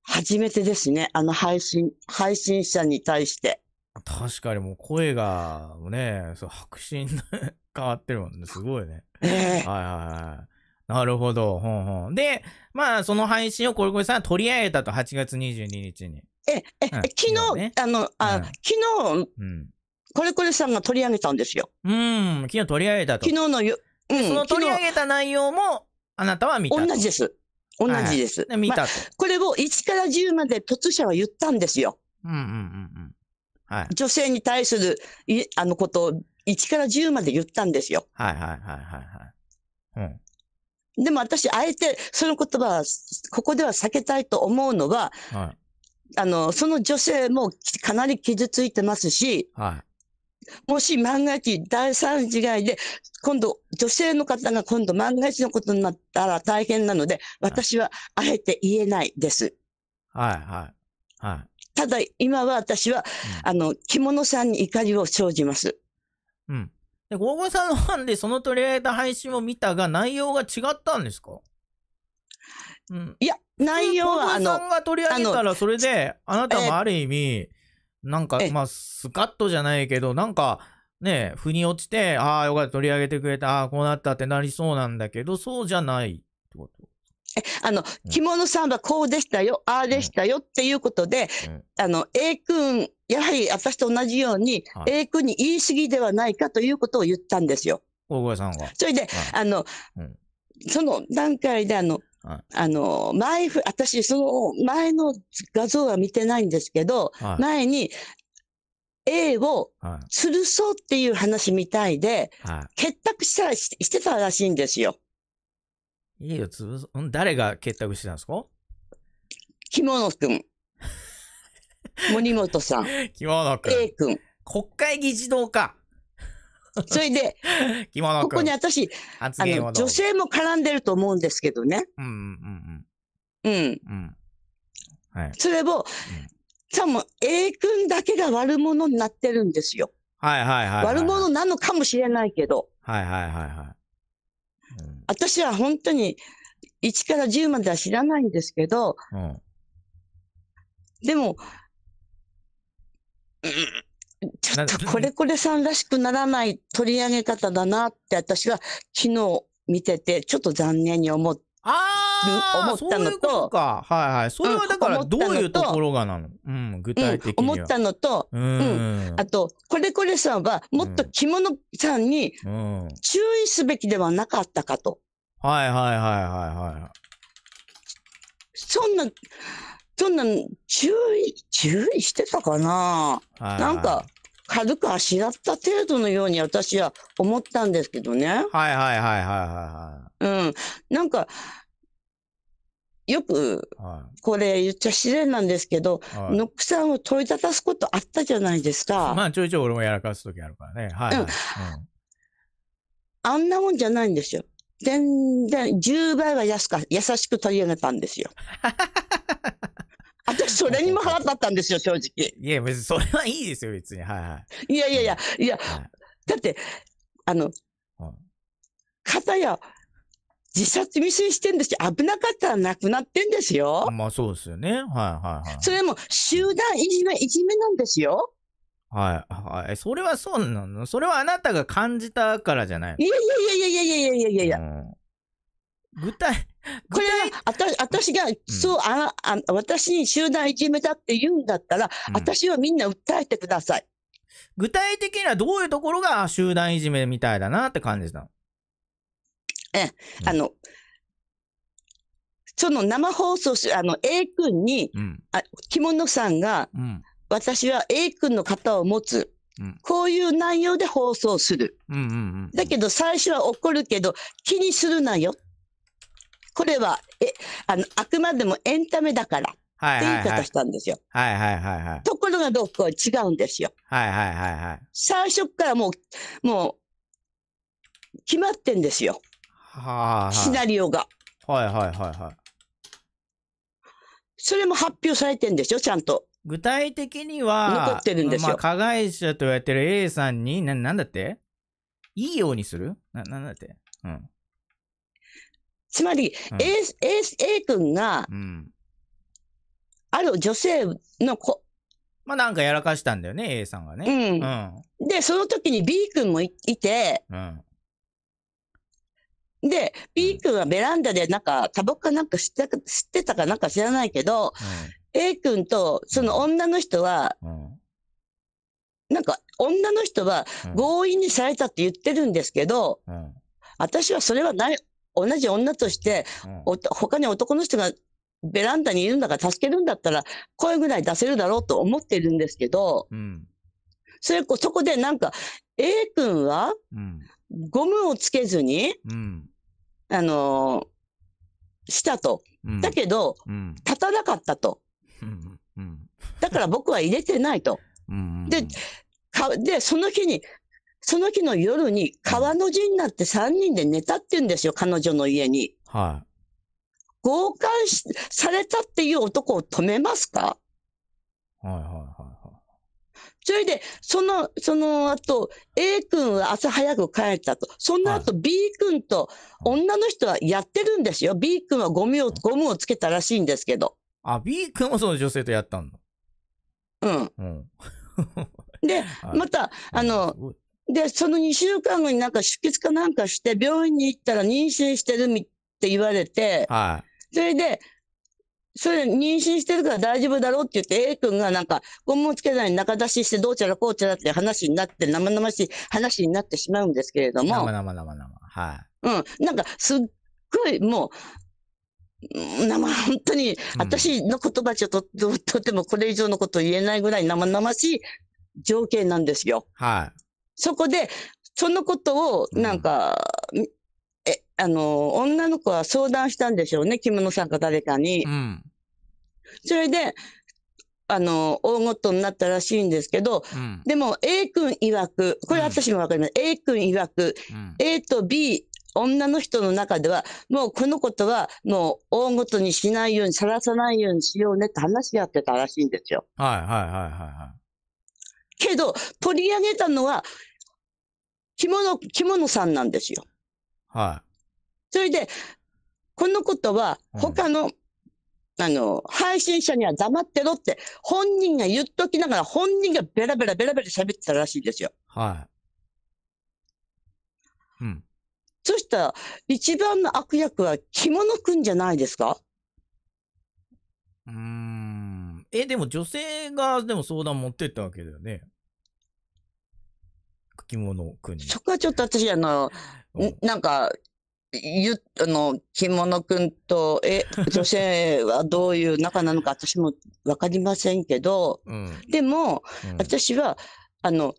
初めてですね。あの配信、配信者に対して。確かにもう声がね、そう白真変わってるもんね。すごいね。えー、はいはいはい。なるほど。ほんほん。で、まあ、その配信をコリコリさんは取り上げたと、8月22日に。え、え、昨日、あの、あ、昨日、これこれさんが取り上げたんですよ。うん、昨日取り上げたと。昨日のよ、うん、その取り上げた内容も、あなたは見た。同じです。同じです。見た、これを1から10まで突者は言ったんですよ。うんうんうんうんはい、女性に対するいあのことを1から10まで言ったんですよ。はいはいはいはい、はい。うん、でも私、あえてその言葉はここでは避けたいと思うのは、はい、あの、その女性もかなり傷ついてますし、はい、もし万が一第三次害で、今度、女性の方が今度万が一のことになったら大変なので、私はあえて言えないです。はい、はい、はい。ただ、今は私は、うん、あの、着物さんに怒りを生じます。うん。で、ゴーゴーさんのファンでその取り上げた配信を見たが、内容が違ったんですかいや、内容は、あの。さんが取り上げたら、それで、あなたもある意味、なんか、まあ、スカッとじゃないけど、なんか、ね、腑に落ちて、ああ、よかった、取り上げてくれた、ああ、こうなったってなりそうなんだけど、そうじゃないってことえ、あの、着物さんはこうでしたよ、ああでしたよっていうことで、あの、A 君、やはり私と同じように、A 君に言い過ぎではないかということを言ったんですよ。大越さんが。それで、あの、その段階で、あの、はい、あの、前、私、その前の画像は見てないんですけど、はい、前に A を吊るそうっていう話みたいで、はい、結託したらしてたらしいんですよ。A を潰す、誰が結託してたんですか着物くん。(laughs) 森本さん。着物くん。A くん。国会議事堂か。(laughs) それで、ここに私、あの、女性も絡んでると思うんですけどね。うんうんうん。うん。うん、はい。それを、さ、うん、も A 君だけが悪者になってるんですよ。はいはいはい、はい、悪者なのかもしれないけど。はいはいはいはい。うん、私は本当に、1から10までは知らないんですけど、うん、でも、ちょっとこれこれさんらしくならない取り上げ方だなって私は昨日見ててちょっと残念に思っあ思ったのと。そういうことか。はいはい。それはだからどういうところがなの、うん、具体的に、うん、思ったのと、うん、うん、あと、これこれさんはもっと着物さんに注意すべきではなかったかと。はいはいはいはいはい。そんな、そんな注意、注意してたかな、はい、なんか、軽くあしらった程度のように私は思ったんですけどね。はいはいはいはいはい、はい。うん。なんか、よく、これ言っちゃ失礼なんですけど、はい、ノックさんを問い立たすことあったじゃないですか。まあちょいちょい俺もやらかす時あるからね。はい、はい、うん。あんなもんじゃないんですよ。全然、10倍は安か、優しく取り上げたんですよ。(laughs) 私、それにも腹立ったんですよ、(laughs) 正直。いや、別に、それはいいですよ、別に。はいはい。いやいやいや、いや、はい、だって、あの、うん、片や、自殺未遂してんですし、危なかったら亡くなってんですよ。まあそうですよね。はいはいはい。それも集団いじめ、いじめなんですよ。はいはい。それはそうなのそれはあなたが感じたからじゃないいやいやいやいやいやいやいやいやいや。うん具体、これは、あた、私が、そう、あ、あ、私に集団いじめだって言うんだったら、私はみんな訴えてください。具体的にはどういうところが集団いじめみたいだなって感じなのえうん、あの、その生放送し、あの、A 君に、うん、あ着物さんが、うん、私は A 君の型を持つ。うん、こういう内容で放送する。だけど最初は怒るけど気にするなよ。これは、え、あの、あくまでもエンタメだから。はいって言い方したんですよ。はいはいはいはい。ところがどうこは違うんですよ。はいはいはいはい。最初からもう、もう、決まってんですよ。はあ。シナリオが。はいはいはいはい。それも発表されてんでしょ、ちゃんと。具体的には、残ってるんですよ。まあ、加害者と言われてる A さんに、な、なんだっていいようにするな、なんだってうん。つまり、うん、A, A, A 君が、ある女性の子、まあなんかやらかしたんだよね、A さんがね。うん。うん、で、その時に B 君もいて、うん、で、B 君はベランダでなんか、タバコかなんか知って知ってたかなんか知らないけど、うん、A 君とその女の人は、うん、なんか女の人は強引にされたって言ってるんですけど、私はそれはない、同じ女として、うん、他に男の人がベランダにいるんだから助けるんだったら声ぐらい出せるだろうと思ってるんですけど、うん、それそこでなんか A 君はゴムをつけずに、うん、あのー、したと、うん、だけど、立たなかったと、だから僕は入れてないと、ででその日にその日の夜に川の字になって3人で寝たって言うんですよ、彼女の家に。はい。強姦しされたっていう男を止めますかはいはいはいはい。それで、その、その後、A 君は朝早く帰ったと。その後、B 君と女の人はやってるんですよ。B 君はゴミを、ゴムをつけたらしいんですけど。あ、B 君もその女性とやったんだ。うん。うん。で、(laughs) また、あの、で、その2週間後になんか出血かなんかして、病院に行ったら妊娠してるみって言われて、はい。それで、それ妊娠してるから大丈夫だろうって言って、A 君がなんか、ゴムつけない中出ししてどうちゃらこうちゃらって話になって、生々しい話になってしまうんですけれども。生々生々。はい。うん。なんか、すっごいもう、生、本当に、私の言葉ょっと、と、とてもこれ以上のこと言えないぐらい生々しい情景なんですよ。はい。そこで、そのことを、なんか、うん、え、あの、女の子は相談したんでしょうね、着物さんか誰かに。うん、それで、あの、大ごとになったらしいんですけど、うん、でも A 君曰く、これ私もわかります。うん、A 君曰く、うん、A と B、女の人の中では、もうこのことは、もう大ごとにしないように、さらさないようにしようねって話し合ってたらしいんですよ。はいはいはいはい、はい。けど、取り上げたのは、着物、着物さんなんですよ。はい。それで、このことは他の、うん、あの、配信者には黙ってろって本人が言っときながら本人がベラベラベラベラ喋ってたらしいですよ。はい。うん。そしたら、一番の悪役は着物くんじゃないですかうん。え、でも女性がでも相談持ってったわけだよね。着物くんそこはちょっと私、あの、(laughs) なんか、ゆ、あの、着物くんと、え、女性はどういう仲なのか私もわかりませんけど、うん、でも、うん、私は、あの、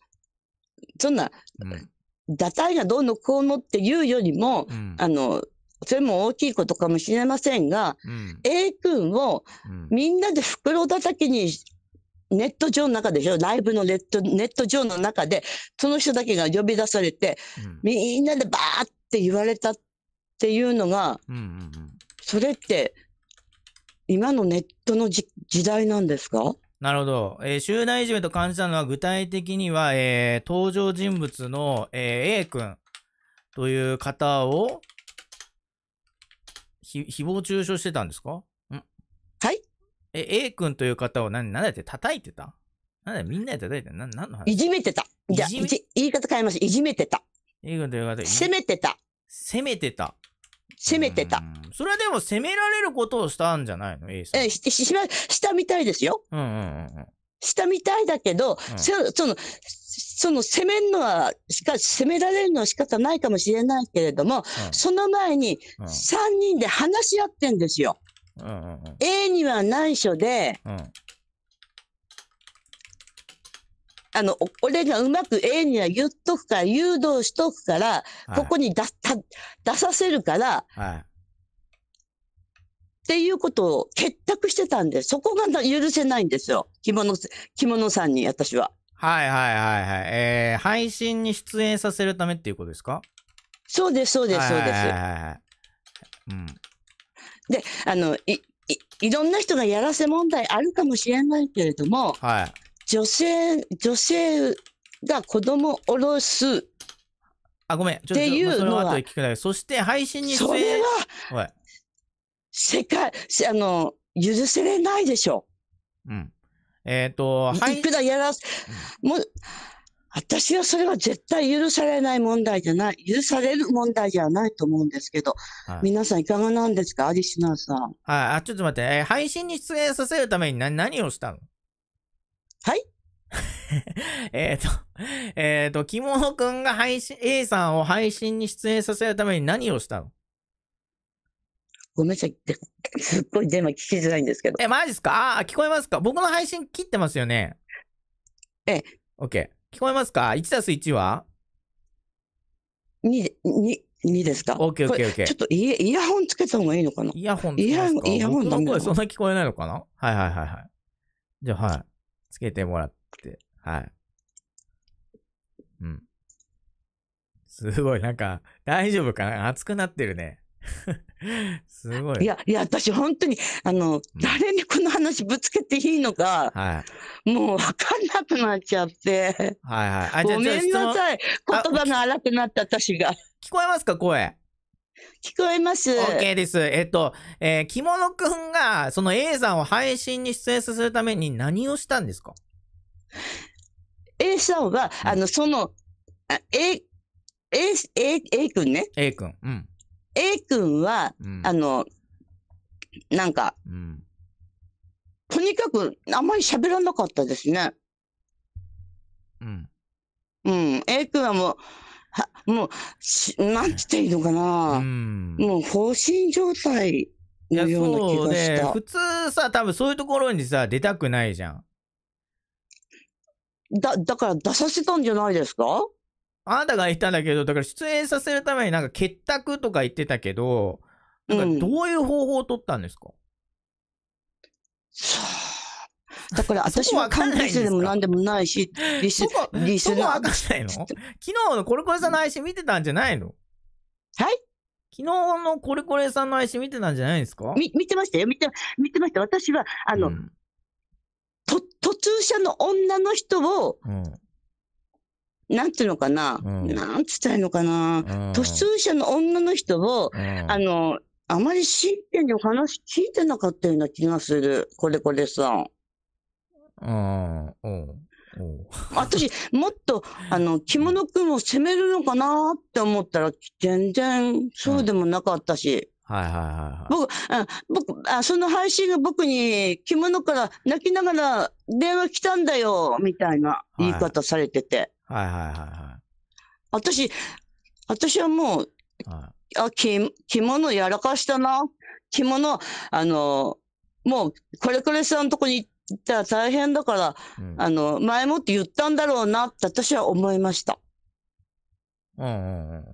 そんな、うん、堕胎がどうのこうのっていうよりも、うん、あの、それも大きいことかもしれませんが、うん、A 君をみんなで袋叩きにネット上の中でしょ、ライブのネットネット上の中で、その人だけが呼び出されて、うん、みんなでばーって言われたっていうのが、それって、今のネットの時代なんですかなるほど、えー、集団いじめと感じたのは、具体的には、えー、登場人物の、えー、A 君という方をひ、誹謗中傷してたんですかはいえ、A 君という方を何、何だって叩いてた何んだみんなで叩いてた何何の話いじめてた。じゃあ、言い方変えます。いじめてた。A 君という方責めてた。責めてた。責めてた。それはでも責められることをしたんじゃないの ?A さん。え、し、し、したみたいですよ。うんうんうん。したみたいだけど、うん、その、その責めるのは、しか、責められるのは仕方ないかもしれないけれども、うん、その前に3人で話し合ってんですよ。うんうんうん、A には内緒で、うん、あの、俺がうまく A には言っとくから、誘導しとくから、はい、ここに出た出させるから、はい、っていうことを結託してたんで、そこが許せないんですよ。着物、着物さんに、私は。はいはいはいはい。えー、配信に出演させるためっていうことですかそうです、そうです、そうです。うん。で、あの、い、いいろんな人がやらせ問題あるかもしれないけれども、はい、女性、女性が子供を下ろす。あ、ごめん。ちょっと、まあ、それは後で聞くだけ。そして配信にそれは、世界、あの、許せれないでしょ。ううん。えっ、ー、と、はい。いくらやらす、うん、もう、私はそれは絶対許されない問題じゃない、許される問題じゃないと思うんですけど、はい、皆さんいかがなんですか、アリシナーさん。はい、あ、ちょっと待って、えー、配信に出演させるために何何をしたのはい (laughs) えっと、えっ、ー、と、キモくんが配信、A さんを配信に出演させるために何をしたのごめんなさい。すっごい電話聞きづらいんですけど。え、マジっすかあ、聞こえますか僕の配信切ってますよね。ええ。OK。聞こえますか ?1 たす1は ?2、2、2ですか ?OKOKOK。ちょっとイヤホンつけた方がいいのかなイヤホンつけますかイヤホンだ。の声そんな聞こえないのかなはいはいはいはい。じゃあはい。つけてもらって。はい。うん。すごい、なんか、大丈夫かな熱くなってるね。(laughs) すごい。いや、いや、私本当に、あの、うん、誰にこの話ぶつけていいのか、はい、もう分かんなくなっちゃって。はいはい。ごめんなさい。言葉が荒くなった私が。聞こえますか、声。聞こえます。OK です。えっと、えー、着物くんが、その A さんを配信に出演させるために何をしたんですか ?A さんは、あの、その、A、A、A、A 君ね。A 君。うん。A 君は、うん、あの、なんか、うん、とにかくあまり喋らなかったですね。うん。うん。A 君はもう、はもう、なんつっていいのかな。うん、もう、放心状態のような気がした。ね、普通さ、多分そういうところにさ、出たくないじゃん。だ、だから出させたんじゃないですかあなたが言ったんだけど、だから出演させるためになんか結託とか言ってたけど、なんかどういう方法を取ったんですか、うん、だから私は関係性でも何でもないし、リス、リスナー。わかんないの昨日のコレコレさんの配信見てたんじゃないの、はい昨日のコレコレさんの配信見てたんじゃないですかみ見てましたよ。見て、見てました。私は、あの、うん、と、途中者の女の人を、うんなんていうのかな、うん、なんつったらいいのかな、うん、突通者の女の人を、うん、あの、あまり真剣にお話聞いてなかったような気がする、これこれさん。うん、うん。私、もっと、あの、着物くんを責めるのかなって思ったら、全然そうでもなかったし。はいはいはい、はい。僕、あ僕あ、その配信が僕に着物から泣きながら電話来たんだよ、みたいな言い方されてて。はいはいはいはい。私、私はもう、はい、あ着着物やらかしたな。着物、あの、もう、これこれさんのとこに行ったら大変だから、うん、あの、前もって言ったんだろうなって私は思いました。うんうんうん。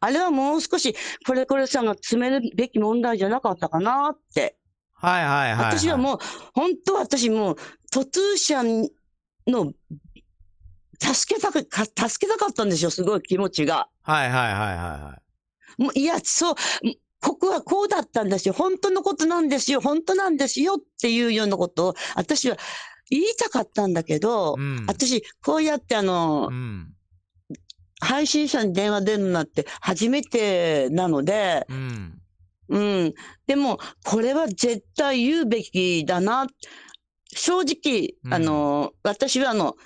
あれはもう少し、これこれさんが詰めるべき問題じゃなかったかなって。はい、はいはいはい、私はもう、本当私もう、突通者の助けたか、助けたかったんですよ、すごい気持ちが。はいはいはいはい。もういや、そう、ここはこうだったんですよ、本当のことなんですよ、本当なんですよっていうようなことを、私は言いたかったんだけど、うん、私、こうやってあの、うん、配信者に電話出るのなんて初めてなので、うん、うん。でも、これは絶対言うべきだな。正直、あの、私はあの、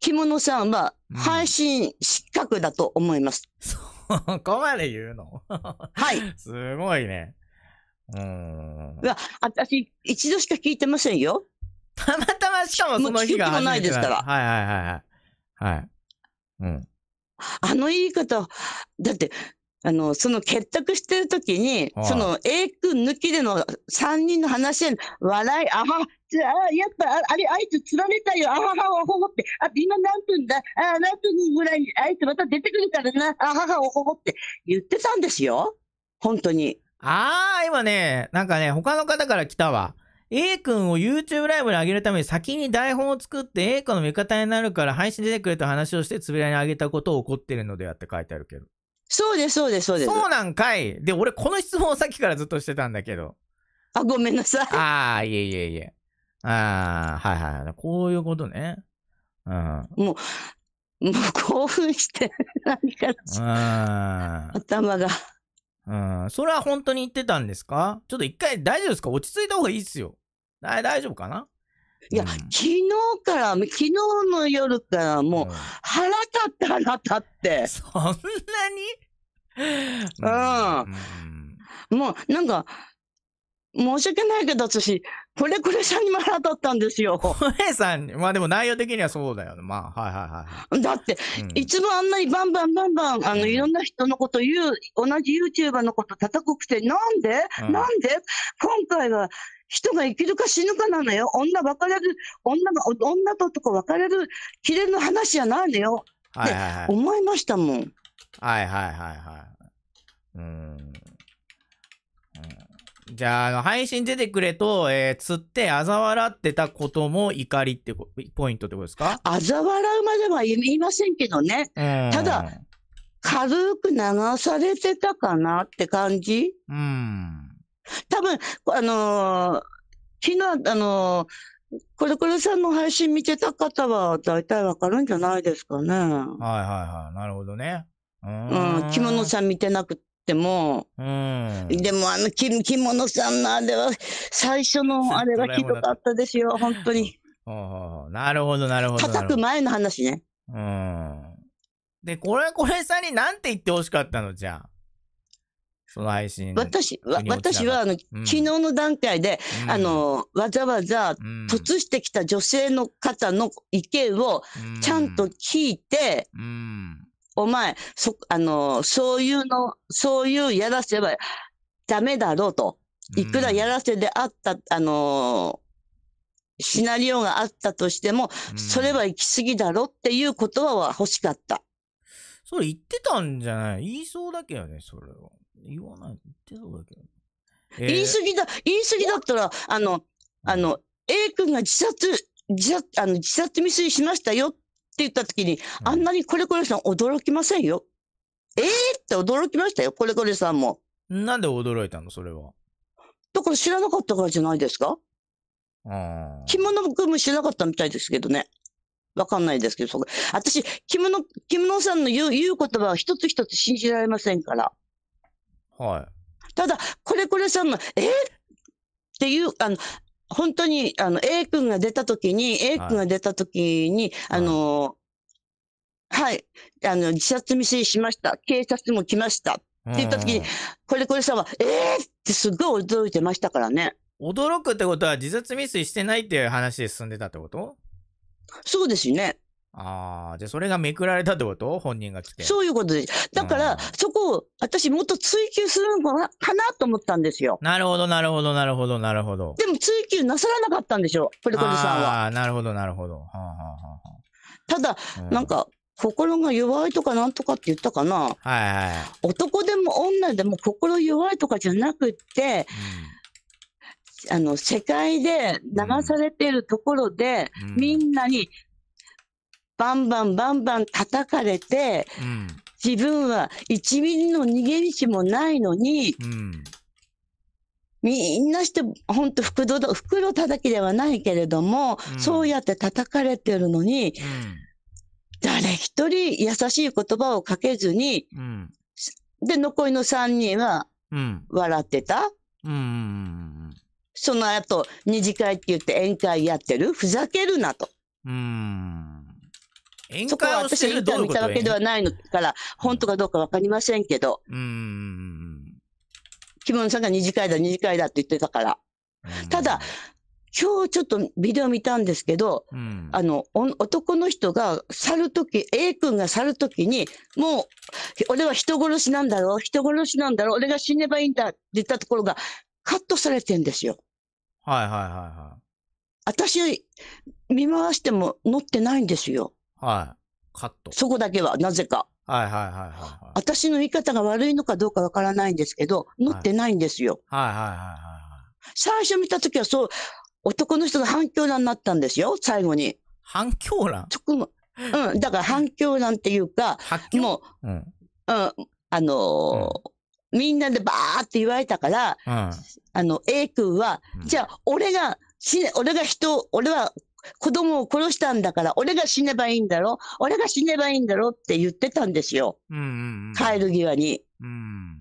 着物さんは配信失格だと思います。そこまで言うの (laughs) はい。すごいね。うん。いや、私、一度しか聞いてませんよ。たまたましかもその日が初めてもないですから。はいはいはいはい。はい。うん。あの言い方、だって、あの、その結託してる時に、その A 君抜きでの3人の話笑い、あは、あやっぱ、あれ、あいつ釣られたよ、あはは、おほほって、あ今何分だ、あ何分ぐらいに、あいつまた出てくるからな、あはは、おほほって言ってたんですよ。本当に。ああ、今ね、なんかね、他の方から来たわ。A 君を YouTube ライブに上げるために先に台本を作って A 君の味方になるから配信出てくれと話をしてつぶやに上げたことを怒ってるのではって書いてあるけど。そうです、そうです、そうです。そうなんかい。で、俺、この質問をさっきからずっとしてたんだけど。あ、ごめんなさい。ああ、いえいえいえ。ああ、はいはい。こういうことね。うん。もう、もう興奮して、何から。頭が。うん。それは本当に言ってたんですかちょっと一回大丈夫ですか落ち着いた方がいいっすよ。大丈夫かないや、う昨日から、昨日の夜からもう、腹立って腹立って。そんなにうん。もう、なんか、申し訳ないけど、私、これこれさんにも腹立ったんですよ。これさんに、まあでも内容的にはそうだよね。まあ、はいはいはい。だって、うん、いつもあんなにバンバンバンバン、あの、ん、いろんな人のこと言う、同じ YouTuber のこと叩くくて、なんで、うん、なんで今回は人が生きるか死ぬかなのよ。女別れる、女が、女ととか別れる、きれの話じゃないのよ。はい、はい、って思いましたもん。はいはいはいはい。うん。うん、じゃあ、あの、配信出てくれと、えー、釣って嘲笑ってたことも怒りってポイントってことですか嘲笑うまでは言いませんけどね。ただ、軽く流されてたかなって感じ。うん。多分、あの昨日、あのコロコロさんの配信見てた方は、大体わかるんじゃないですかね。はいはいはい。なるほどね。うん。着物さん見てなくても。うん。でも、あの着、着物さんのあれは、最初の (laughs) あれがひどかったですよ、本当に。お (laughs) なるほど、なるほど。叩く前の話ね。うん。で、これ、これさんになんて言ってほしかったのじゃあ。その配信。私、私は、あの、うん、昨日の段階で、うん、あの、わざわざ、突してきた女性の方の意見を、ちゃんと聞いて、うん、お前、そ、あの、そういうの、そういうやらせはダメだろうと。いくらやらせであった、あの、シナリオがあったとしても、それは行き過ぎだろっていう言葉は欲しかった。それ言ってたんじゃない言いそうだけどね、それは。言わない。言ってそうだけど。えー、言い過ぎだ、言い過ぎだったら、あの、あの、A 君が自殺、自殺、あの、自殺未遂しましたよって言った時に、うん、あんなにこれこれさん驚きませんよ。ええー、って驚きましたよ、これこれさんも。なんで驚いたの、それは。だから知らなかったからじゃないですか着物君も知らなかったみたいですけどね。わかんないですけど、そこ。私、着物、着物さんの言う言う言葉は一つ一つ信じられませんから。はい、ただこれこれさんの「えー、っていうあの本当にあの A 君が出た時に A 君が出た時に、はい、あのはい、あの自殺未遂しました警察も来ましたって言った時に、これこれさんは「えー!」ってすごい驚いてましたからね。驚くってことは自殺未遂してないっていう話で進んでたってことそうですね。ああ、じゃあそれがめくられたってこと本人が来て。そういうことです。だから、そこを私もっと追求するのかなと思ったんですよ。なるほど、なるほど、なるほど、なるほど。でも追求なさらなかったんでしょ、プリコリさんは。ああ、なるほど、なるほど。はあはあ、ただ、うん、なんか、心が弱いとかなんとかって言ったかな。はいはい。男でも女でも心弱いとかじゃなくって、うんあの世界で流されているところで、うん、みんなにバンバンバンバン叩かれて、うん、自分は1ミリの逃げ道もないのに、うん、みんなして、本当袋、袋叩きではないけれども、うん、そうやって叩かれてるのに、誰一人優しい言葉をかけずに、で、残りの3人は、笑ってた。その後、二次会って言って宴会やってるふざけるなと。うんそこは私が見たわけではないのから、本当かどうかわかりませんけど。うん。キムさんが二次会だ、二次会だって言ってたから。ただ、今日ちょっとビデオ見たんですけど、うん、あの、男の人が去るとき、A 君が去るときに、もう、俺は人殺しなんだろう、人殺しなんだろう、俺が死ねばいいんだって言ったところが、カットされてんですよ。はいはいはいはい。私、見回しても乗ってないんですよ。はい。カット。そこだけは、なぜか。はいはいはいはい、はい。私の言い方が悪いのかどうかわからないんですけど、乗ってないんですよ。はい、はい、はいはいはい。最初見たときはそう、男の人の反響欄になったんですよ、最後に。反響欄うん、だから反響欄っていうか、もう、うん、うん、あのーうん、みんなでばーって言われたから、うん、あの、A 君は、じゃあ、俺が、死ね、俺が人、俺は子供を殺したんだから、俺が死ねばいいんだろ俺が死ねばいいんだろって言ってたんですよ。うんうんうん、帰る際に、うん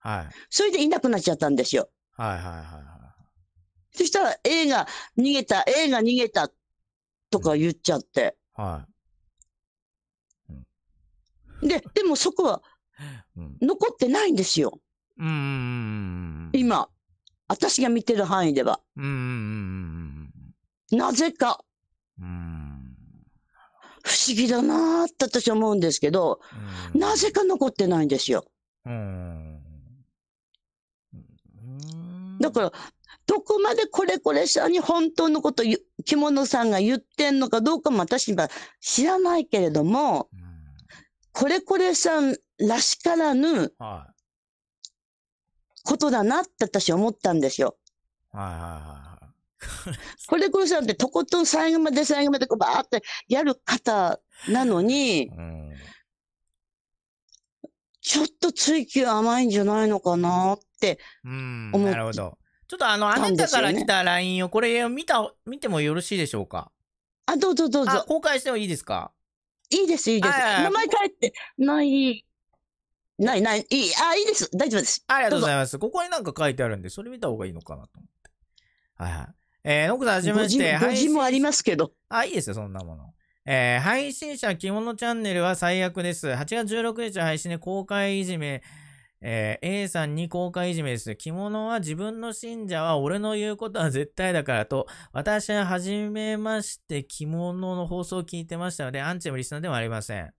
はい。それでいなくなっちゃったんですよ。はいはいはいはい、そしたら、映画逃げた、映画逃げたとか言っちゃって。うんはい、で、でもそこは残ってないんですよ。うん、今、私が見てる範囲では。うんなぜか。うん不思議だなーって私は思うんですけど、なぜか残ってないんですよ。うんだから、どこまでこれこれさんに本当のこと着物さんが言ってんのかどうかも私は知らないけれども、うん、これこれさんらしからぬことだなって私思ったんですよ。はいはいはい (laughs) これこれさんってとことん最後まで最後までこうバーってやる方なのに、うん、ちょっと追求甘いんじゃないのかなって思って、うん、なるほど。ちょっとあの、あなたから来た LINE を、これ見た、見てもよろしいでしょうかあ、どうぞどうぞ。公開してもいいですかいいです、いいです。名前書いてない。ない、ない、いい。あ、いいです。大丈夫です。ありがとうございます。ここになんか書いてあるんで、それ見た方がいいのかなと思って。はいはい。えー、奥さん、はじめまして。5時もありますけど。あ、いいですよ、そんなもの。えー、配信者着物チャンネルは最悪です。8月16日配信で公開いじめ、えー、A さんに公開いじめです。着物は自分の信者は俺の言うことは絶対だからと、私は初めまして着物の放送を聞いてましたので、アンチもリスナーではありません。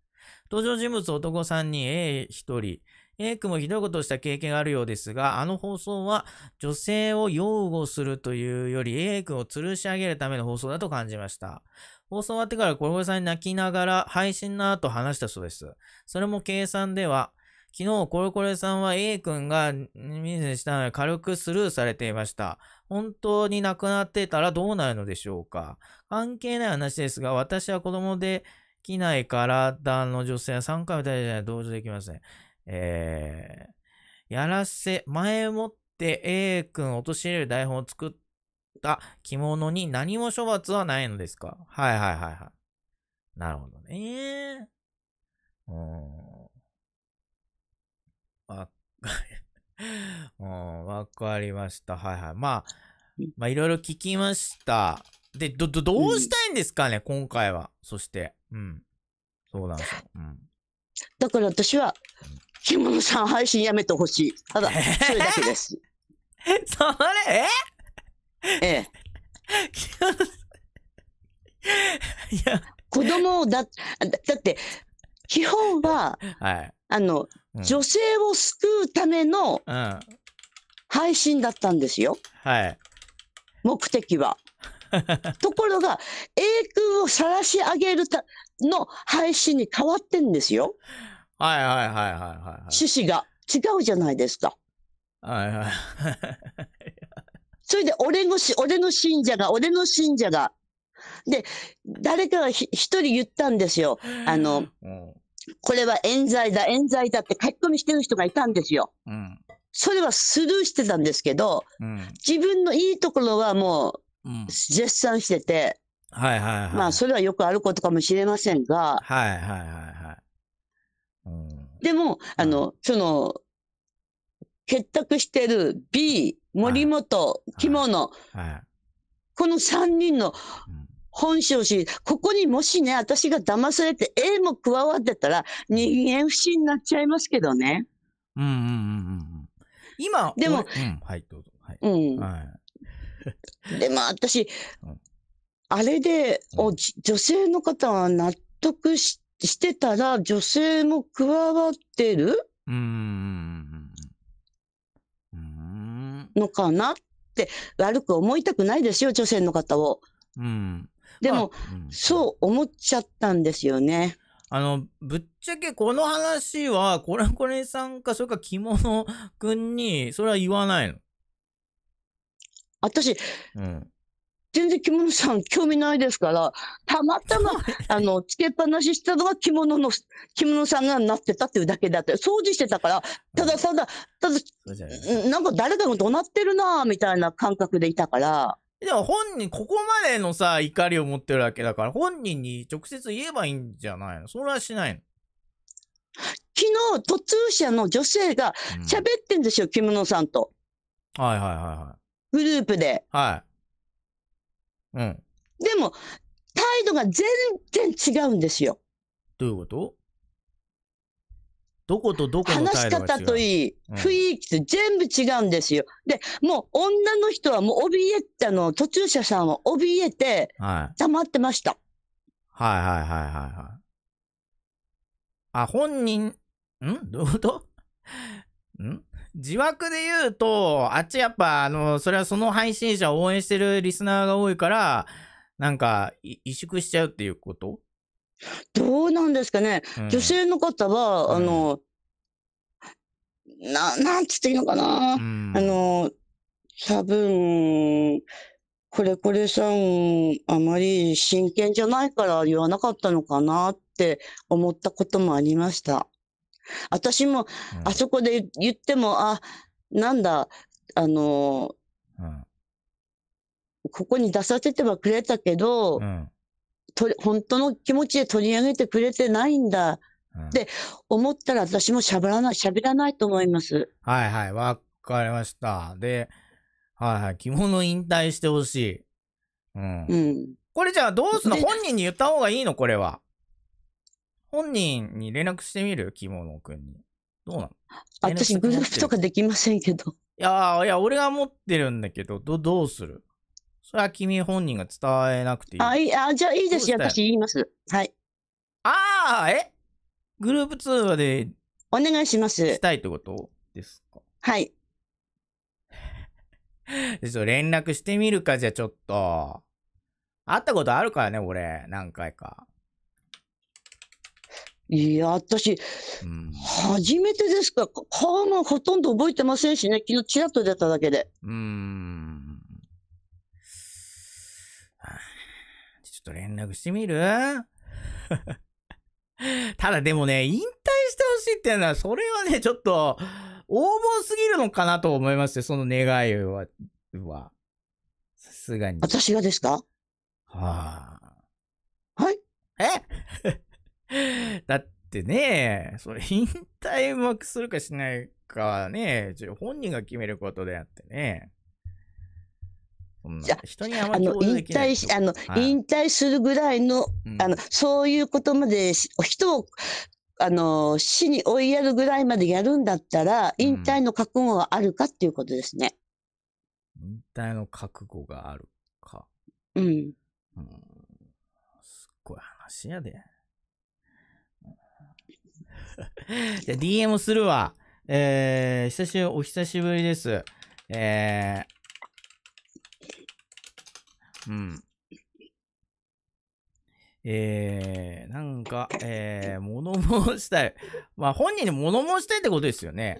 登場人物男3人、A1 人、A 君もひどいことをした経験があるようですが、あの放送は女性を擁護するというより A 君を吊るし上げるための放送だと感じました。放送終わってから小声さんに泣きながら配信の後話したそうです。それも計算では、昨日、コロコロさんは A 君がミスしたので軽くスルーされていました。本当に亡くなってたらどうなるのでしょうか関係ない話ですが、私は子供できない体の女性は3回も大事な同情できません、えー、やらせ、前もって A 君を陥れる台本を作った着物に何も処罰はないのですかはいはいはいはい。なるほどね。うん。わ (laughs) うん、わかりました。はいはい。まあ、まあ、いろいろ聞きました。で、ど、ど、どうしたいんですかね、うん、今回は。そして、うん。そうなんですよ。うん。だから私は、着物さん配信やめてほしい。ただ、それだけです。(laughs) それ、えええ。(laughs) いや。子供をだ、だって、基本は、はい、あの、うん、女性を救うための配信だったんですよ。はい。目的は。(laughs) ところが、栄空を晒し上げるたの配信に変わってんですよ。はいはいはいはいはい。趣旨が違うじゃないですか。はいはい。それで俺のし、俺の信者が、俺の信者が。で、誰かが一人言ったんですよ。あの、これは冤罪だ、冤罪だって書き込みしてる人がいたんですよ。うん、それはスルーしてたんですけど、うん、自分のいいところはもう、絶賛してて、はいはいはい。まあ、それはよくあることかもしれませんが、はいはいはい。でも、あの、その、結託してる B、森本、着物、この3人の本性し、ここにもしね、私が騙されて A も加わってたら、人間不信になっちゃいますけどね。うんうんうんうん。今、でも、うん、はい、どうぞ。はい。うん。はい、でも私、うん、あれで、お、女性の方は納得ししてたら女性も加わってるうん。のかなって悪く思いたくないですよ、女性の方を。うん。でも、まあうん、そう思っちゃったんですよね。あの、ぶっちゃけこの話は、これこれさんか、それか着物くんに、それは言わないの私、うん、全然着物さん興味ないですから、たまたま、(laughs) あの、つけっぱなししたのが着物の、着物さんがなってたっていうだけだって、掃除してたから、ただただ、ただ、なんか誰かが怒鳴ってるなみたいな感覚でいたから。でも本人、ここまでのさ、怒りを持ってるわけだから、本人に直接言えばいいんじゃないのそれはしないの昨日、途中者の女性が喋ってんですよ、着物さんと。はいはいはいはい。グループで。はい。うん。でも、態度が全然違うんですよ。どういうことどことどこ話し方といい、雰囲気と全部違うんですよ。で、もう女の人はもう怯えたの、途中者さんは怯えて、黙ってました、はい。はいはいはいはいはい。あ、本人、んどういうことん自枠で言うと、あっちやっぱ、あの、それはその配信者を応援してるリスナーが多いから、なんか、萎縮しちゃうっていうことどうなんですかね。うん、女性の方は、あの、うん、な、なんつっていいのかな。うん、あの、多分、これこれさん、あまり真剣じゃないから言わなかったのかなって思ったこともありました。私も、あそこで言っても、あ、なんだ、あのうん、ここに出させてはくれたけど、うん、と本当の気持ちで取り上げてくれてないんだって思ったら私も喋らない、喋らないと思います。はいはい、わかりました。で、はいはい、着物引退してほしい。うん。うん、これじゃあどうすんの本人に言った方がいいのこれは。本人に連絡してみる着物くんに。どうなの私、グループとかできませんけど。いやいや、俺が持ってるんだけど、ど、どうするそれは君本人が伝えなくていい。あ、いい、あ、じゃあいいですよ。私言います。はい。ああ、えグループ通話で。お願いします。したいってことですかはい。(laughs) そう、連絡してみるか、じゃあちょっと。会ったことあるからね、俺。何回か。いや、私、うん、初めてですか、顔もほとんど覚えてませんしね、昨日チラッと出ただけで。うん。ちょっと連絡してみる (laughs) ただでもね、引退してほしいっていうのは、それはね、ちょっと、横暴すぎるのかなと思いますよ、その願いは。はさすがに。私がですかはあ。はいえ (laughs) だってね、それ引退うまくするかしないかはね、本人が決めることであってね。いや、人にあまり引退し、あの、はい、引退するぐらいの、うん、あの、そういうことまで、人を、あの、死に追いやるぐらいまでやるんだったら、引退の覚悟はあるかっていうことですね。うん、引退の覚悟があるか。うん。うん。すっごい話やで。じ (laughs) ゃ、DM するわ。えー、久しぶり、お久しぶりです。えー、うん。えー、なんか、えー、物申したい。まあ、本人に物申したいってことですよね。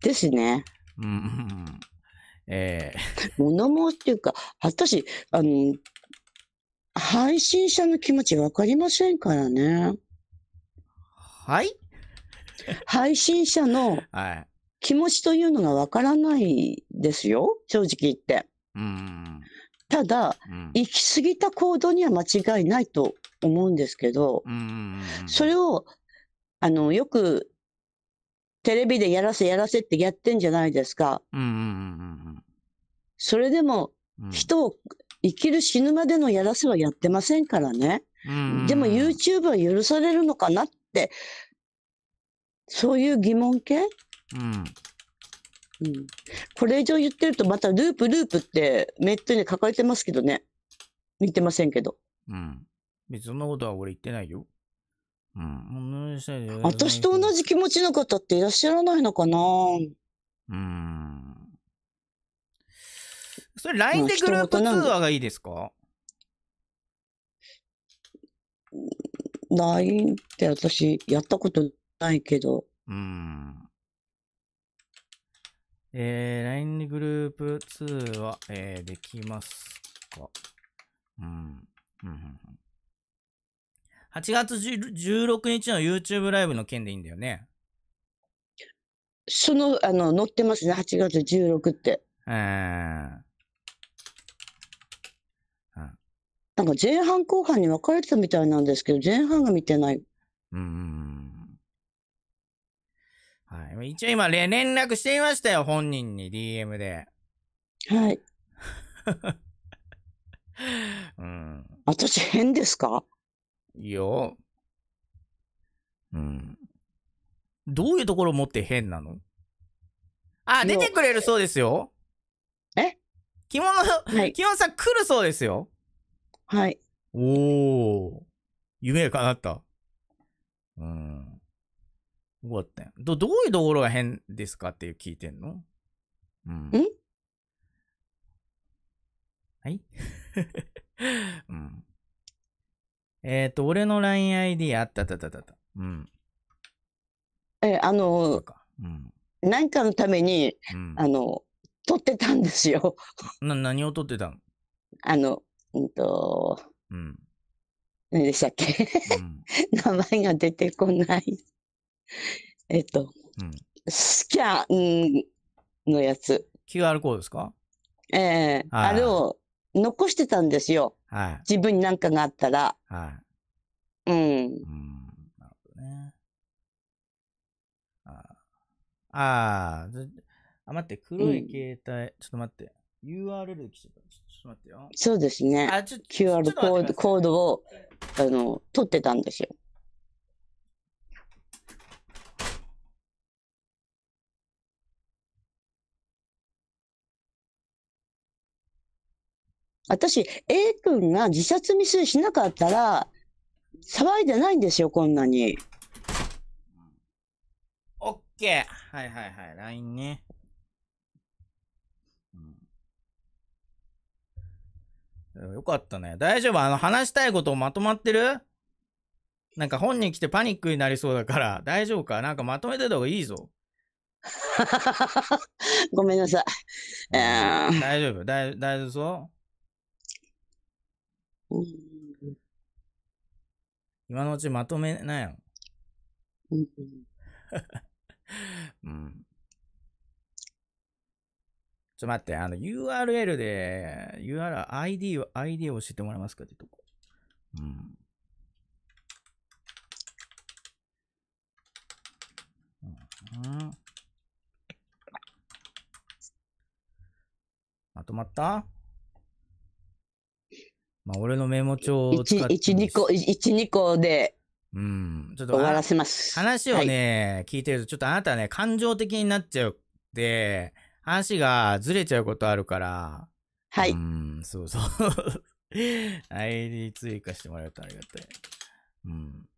ですね。うん、えー、物申っていうか、私、あの、配信者の気持ち分かりませんからね。はい配信者の気持ちというのがわからないですよ、正直言って。ただ、うん、行き過ぎた行動には間違いないと思うんですけど、それを、あの、よく、テレビでやらせやらせってやってんじゃないですか。それでも、人を生きる死ぬまでのやらせはやってませんからね。でも YouTube は許されるのかなってそういう疑問系うん。うん。これ以上言ってるとまたループループってネットに書かれてますけどね。見てませんけど。うん。別にそんなことは俺言ってないよ。うん。私と同。じ気持ちの方っていらっしゃらないのかなうん。それ LINE でグループ通話がいいですか ?LINE って私やったことないけど。うん。えー、LINE グループ通は、えー、できますかうん。うん。8月16日の YouTube ライブの件でいいんだよね。その、あの、載ってますね、8月16って。えー、うん。なんか前半後半に分かれてたみたいなんですけど、前半が見てない。うん。はい。一応今、連絡していましたよ、本人に DM で。はい。(laughs) うん。私変ですかいいよ。うん。どういうところ持って変なのあ、出てくれるそうですよ。え着物、はい、着物さん来るそうですよ。はい。おー。夢が叶った。うん。よったん。ど、どういうところが変ですかっていう聞いてんのうん。えはい (laughs) うん。えっ、と、俺の LINEID あったたたった。うん。え、あの、うん、何かのために、うん、あの、撮ってたんですよ。(laughs) な、何を撮ってたのあの、うんと、うん。何でしたっけ、うん、(laughs) 名前が出てこない。えっと、うん、スキャンのやつ。QR コードですかええー、あれを残してたんですよ。はい、自分に何かがあったら。はい、うん。うんなるほどね。ああ、あ、待って、黒い携帯、うん、ちょっと待って。URL 来ちた。ちょっと待ってよ。そうですね。QR コードコードを、あの、取ってたんですよ。私、A 君が自殺未遂しなかったら、騒いでないんですよ、こんなに。オッケーはいはいはい、LINE ね。うん、よかったね。大丈夫あの、話したいことまとまってるなんか本人来てパニックになりそうだから、大丈夫かなんかまとめてた方がいいぞ。(laughs) ごめんなさい。大丈夫大、大丈夫そう今のうちまとめなよ。うん。うん。ちょ、待って、あの、URL で、URL、ID を、ID を教えてもらえますかってとこ。うん。うん、まとまったまあ、俺のメモ帳を使って1、2個、一二個で、うん、ちょっと終わらせます。話をね、はい、聞いてると、ちょっとあなたね、感情的になっちゃうって、話がずれちゃうことあるから、はい。うん、そうそう。ID (laughs) 追加してもらえるとありがたい。うん、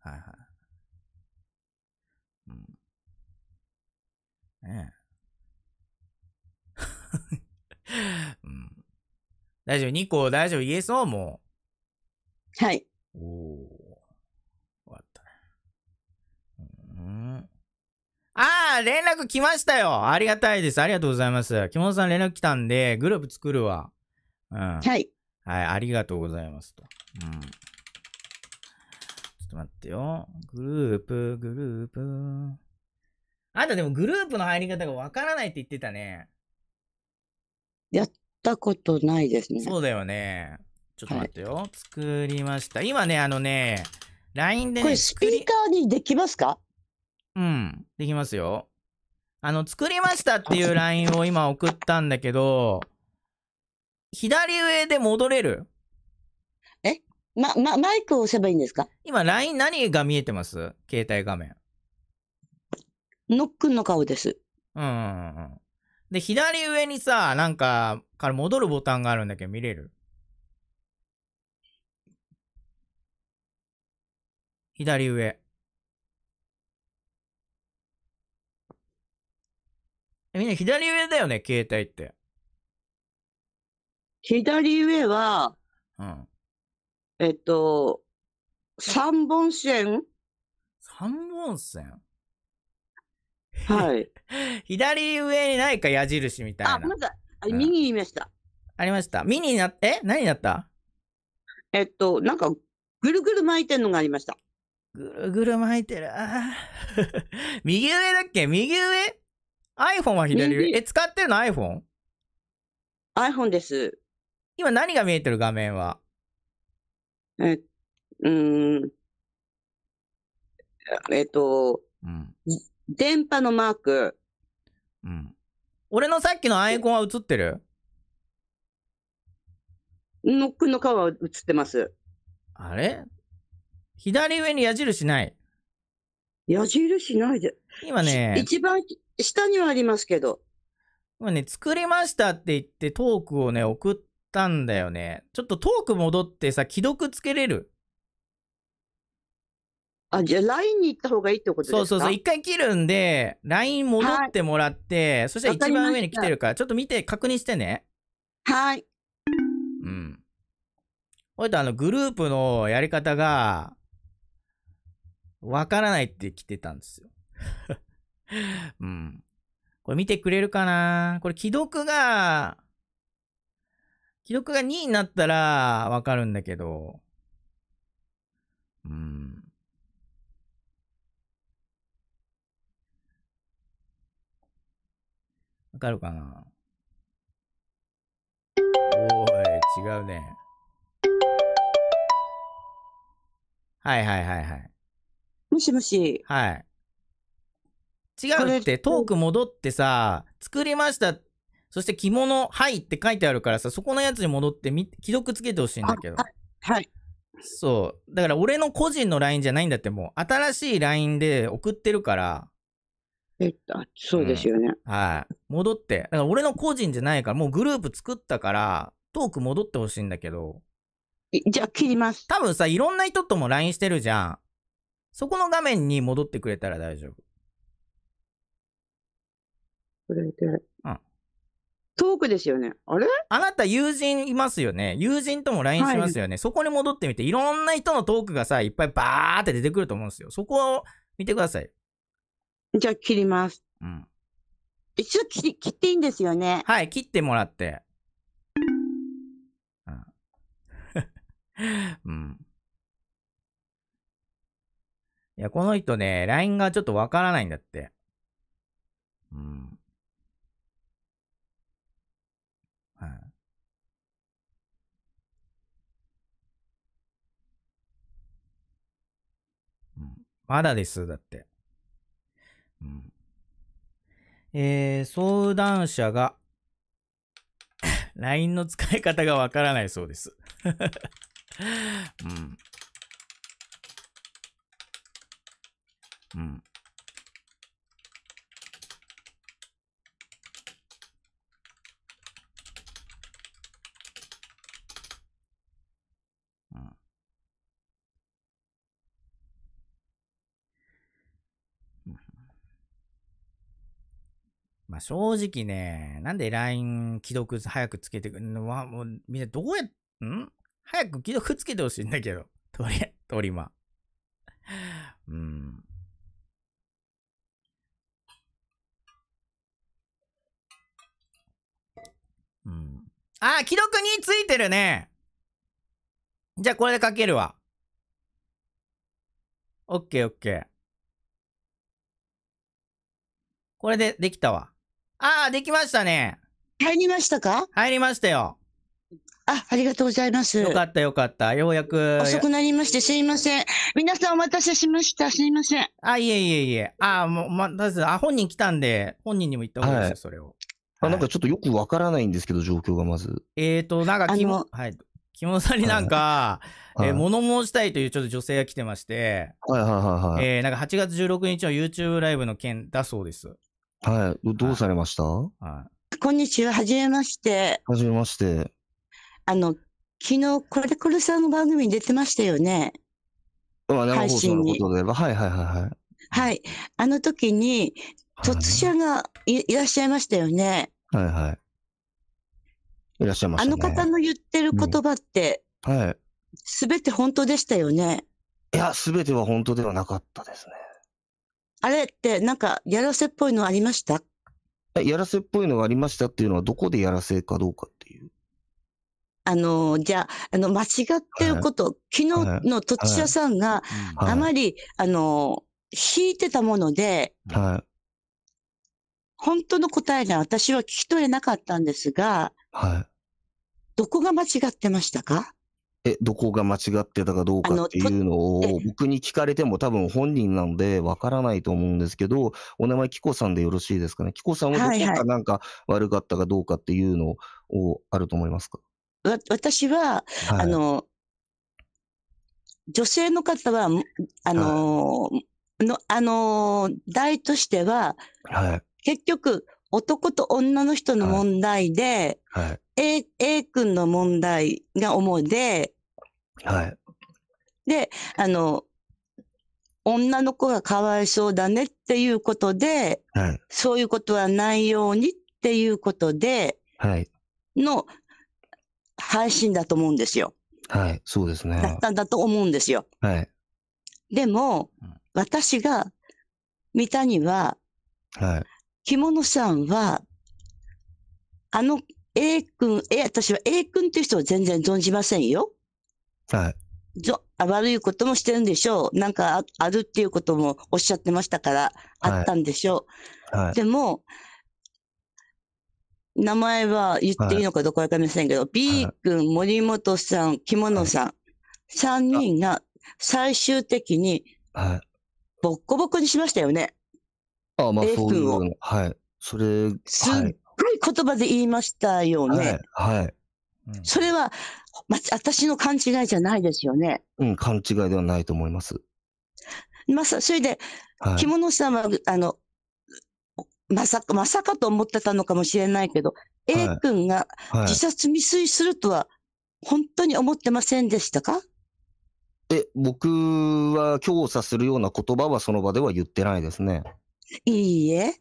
はいはい。ね (laughs) うん。大丈夫、2個大丈夫、言えそうもう。はい。おお。終わったああ、連絡来ましたよありがたいです。ありがとうございます。木本さん連絡来たんで、グループ作るわ。うん。はい。はい、ありがとうございますと。うん。ちょっと待ってよ。グループ、グループ。あんたでもグループの入り方がわからないって言ってたね。やったことないですね。そうだよね。ちょっと待ってよ。はい、作りました。今ね、あのね、LINE で、ね、これスピーカーにできますかうん、できますよ。あの、作りましたっていう LINE を今送ったんだけど、左上で戻れるえま、ま、マイクを押せばいいんですか今 LINE 何が見えてます携帯画面。のっくんの顔です。うんうんうん。で、左上にさ、なんか、から戻るボタンがあるんだけど、見れる左上。みんな左上だよね、携帯って。左上は、うん、えっと、三本線三本線はい。(laughs) 左上にないか矢印みたいな。あ、まだ、あれ、うん、右にいました。ありました。右になっ、え何になったえっと、なんか、ぐるぐる巻いてるのがありました。ぐるぐる巻いてる。(laughs) 右上だっけ右上 ?iPhone は左上。え、使ってるの iPhone?iPhone iPhone です。今何が見えてる画面はえ、うん。えっと、うん、電波のマーク。うん。俺のさっきのアイコンは映ってるノックの顔は映ってます。あれ左上に矢印ない。矢印ないで。今ね。一番下にはありますけど。今ね、作りましたって言ってトークをね、送ったんだよね。ちょっとトーク戻ってさ、既読つけれるあ、じゃあ LINE に行った方がいいってことですかそうそうそう。一回切るんで、LINE 戻ってもらって、はい、そしたら一番上に来てるから、ちょっと見て確認してね。はい。うん。これとあの、グループのやり方が、わからないって来てたんですよ。(laughs) うん。これ見てくれるかなこれ既読が、既読が2になったらわかるんだけど。うん。わかるかなおい、違うね。はいはいはいはい。もしもし。はい。違うって、トーク戻ってさ、作りました。そして着物、はいって書いてあるからさ、そこのやつに戻ってみ、既読つけてほしいんだけど。はい。そう。だから俺の個人の LINE じゃないんだって、もう。新しい LINE で送ってるから。えっと、そうですよね。うん、はい。戻って。だから俺の個人じゃないから、もうグループ作ったから、トーク戻ってほしいんだけど。じゃあ切ります。多分さ、いろんな人とも LINE してるじゃん。そこの画面に戻ってくれたら大丈夫。これで。うん。トークですよね。あれあなた友人いますよね。友人とも LINE しますよね、はい。そこに戻ってみて、いろんな人のトークがさ、いっぱいバーって出てくると思うんですよ。そこを見てください。じゃあ切ります。うん。一応切切っていいんですよね。はい、切ってもらって。うん。(laughs) うん。いや、この人ね、LINE がちょっとわからないんだって。うん。はい。うん、まだです、だって。えー、相談者が、LINE (coughs) の使い方がわからないそうです。(laughs) うん。うん。まあ、正直ね、なんで LINE 既読早くつけてくるのは、もうみんなどうや、ん早く既読つけてほしいんだけど。(laughs) とりあえず、とりま。うん。うん。あー、既読についてるね。じゃあこれで書けるわ。オッケーオッケー。これでできたわ。ああ、できましたね。入りましたか入りましたよ。あ、ありがとうございます。よかったよかった。ようやく。遅くなりましてすいません。皆さんお待たせしました。すいません。あ、いえいえいえ。あ、もう、ま、たず、あ、本人来たんで、本人にも言った方がいいですよ、はい、それを。あ、はい、なんかちょっとよくわからないんですけど、状況がまず。えっ、ー、と、なんか、きも、はい。木本さんになんか、はい、えー、物申したいというちょっと女性が来てまして、はいはいはいはい。えー、なんか8月16日の YouTube ライブの件だそうです。はい。どうされましたはい。こんにちは。はじめまして。はじめまして。あの、昨日、これでこれさんの番組に出てましたよね。まあ、生放送のことではいはいはいはい。はい。あの時に、突者がいらっしゃいましたよね。はいはい。いらっしゃいました、ね、あの方の言ってる言葉って、うん、はい。すべて本当でしたよね。いや、すべては本当ではなかったですね。あれってなんかやらせっぽいのありましたやらせっぽいのがありましたっていうのはどこでやらせかどうかっていう。あの、じゃあ、あの、間違ってること、はい、昨日の土地屋さんが、あまり、あの、引いてたもので、はい、本当の答えが私は聞き取れなかったんですが、はい、どこが間違ってましたかえ、どこが間違ってたかどうかっていうのを、僕に聞かれても多分本人なのでわからないと思うんですけど、お名前、キコさんでよろしいですかね。キコさんはどこがなんか悪かったかどうかっていうのを、あると思いますかわ私は、はい、あの、女性の方は、あの、はい、の、あの、題としては、はい、結局、男と女の人の問題で、はい、A, A 君の問題が主で、はい。で、あの、女の子がかわいそうだねっていうことで、はい、そういうことはないようにっていうことで、はい、の配信だと思うんですよ。はい、そうですね。だったんだと思うんですよ。はい。でも、私が見たには、はい、着物さんは、あの A 君、え、私は A 君っていう人を全然存じませんよ。はい。ぞ悪いこともしてるんでしょう。なんかああるっていうこともおっしゃってましたから、あったんでしょう。はいはい、でも、名前は言っていいのかどうかわかりませんけど、はい、B 君、森本さん、着物さん、はい、3人が最終的に、ボッコボコにしましたよね。ああ、まあ、A そういう君はい。それ、すっごい言葉で言いましたよね。はい。はい。それは、ま、私の勘違いじゃないですよね。うん、勘違いではないと思います。まさ、それで、はい。着物さんは、あの、まさか、まさかと思ってたのかもしれないけど、A はい君が自殺未遂するとは、本当に思ってませんでしたかえ、僕は強査するような言葉はその場では言ってないですね。(laughs) いいえ。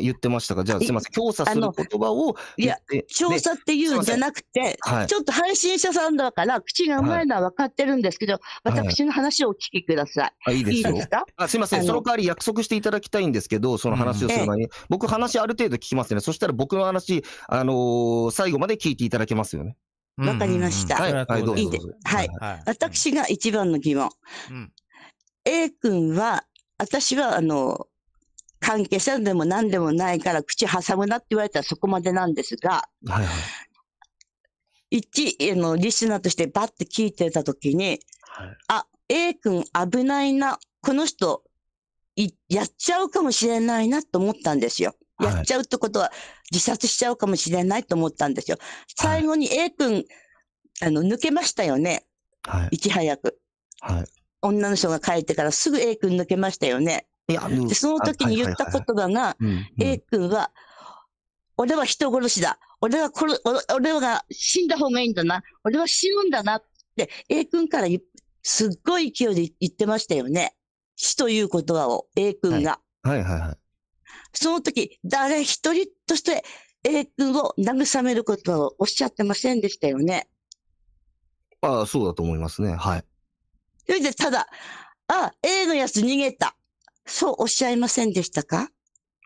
言ってましたかじゃあすみません。調査する言葉をいや、調査っていうんじゃなくて、ちょっと配信者さんだから、口がうまいのは分かってるんですけど、私の話をお聞きください。い、いですかすみません。その代わり約束していただきたいんですけど、その話をする前に。僕、話ある程度聞きますね。そしたら僕の話、あの最後まで聞いていただけますよね。わかりました。はい、はい、どうぞ。はい。私が一番の疑問。うん、A 君は、私は、あの、関係者でも何でもないから、口挟むなって言われたらそこまでなんですが、はいはい、一、あの、リスナーとしてばって聞いてたときに、はい、あ、A 君危ないな、この人、やっちゃうかもしれないなと思ったんですよ。はい、やっちゃうってことは自殺しちゃうかもしれないと思ったんですよ。最後に A 君、あの、抜けましたよね。はい。いち早く。はい。女の人が帰ってからすぐ A 君抜けましたよね。や、うん、その時に言った言葉が、A 君は、俺は人殺しだ。俺は殺、俺は死んだ方がいいんだな。俺は死ぬんだなって、A 君からすっごい勢いで言ってましたよね。死という言葉を、A 君が。はい、はい、はいはい。その時、誰一人として A 君を慰めることをおっしゃってませんでしたよね。ああ、そうだと思いますね。はい。それで、ただ、ああ、A のやつ逃げた。そうおっしゃいませんでしたか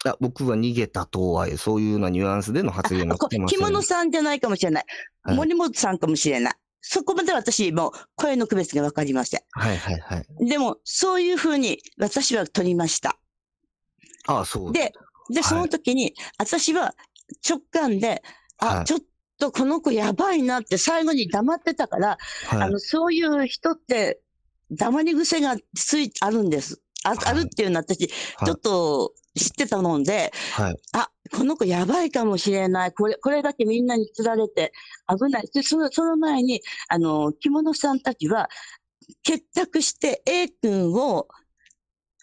あ僕は逃げたとは、そういうようなニュアンスでの発言が来てません、着物さんじゃないかもしれない。はい、森本さんかもしれない。そこまで私もう声の区別がわかりません。はいはいはい。でも、そういうふうに私は取りました。ああ、そうで。で、で、その時に、私は直感で、はい、あ、ちょっとこの子やばいなって最後に黙ってたから、はい、あの、そういう人って黙り癖がつい、あるんです。あ,、あるっていうのは私、ちょっと知ってたもんで、はい、あ、この子やばいかもしれない。これ、これだけみんなに釣られて危ない。で、その、その前に、あの、着物さんたちは、結託して A 君を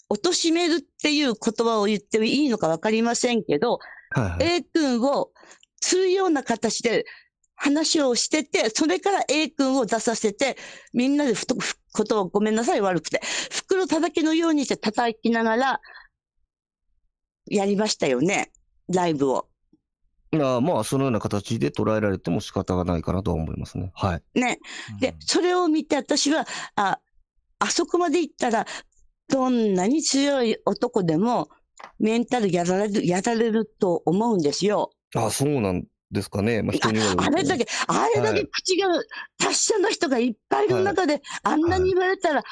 貶めるっていう言葉を言っていいのかわかりませんけど、はいはい、A 君を釣るような形で話をしてて、それから A 君を出させて、みんなでふ不ことをごめんなさい、悪くて。袋叩きのようにして叩きながら、やりましたよね、ライブを。あまあ、そのような形で捉えられても仕方がないかなとは思いますね。はい。ね。で、それを見て私は、あ、あそこまで行ったら、どんなに強い男でも、メンタルやられる、やられると思うんですよ。あ、そうなんですかね、まあ、人にあれだけ、あれだけ口が達者の人がいっぱいいる中で、あんなに言われたら、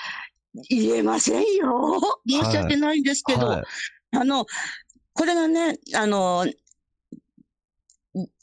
言えませんよ。申し訳ないんですけど、はいはい、あの、これがね、あの、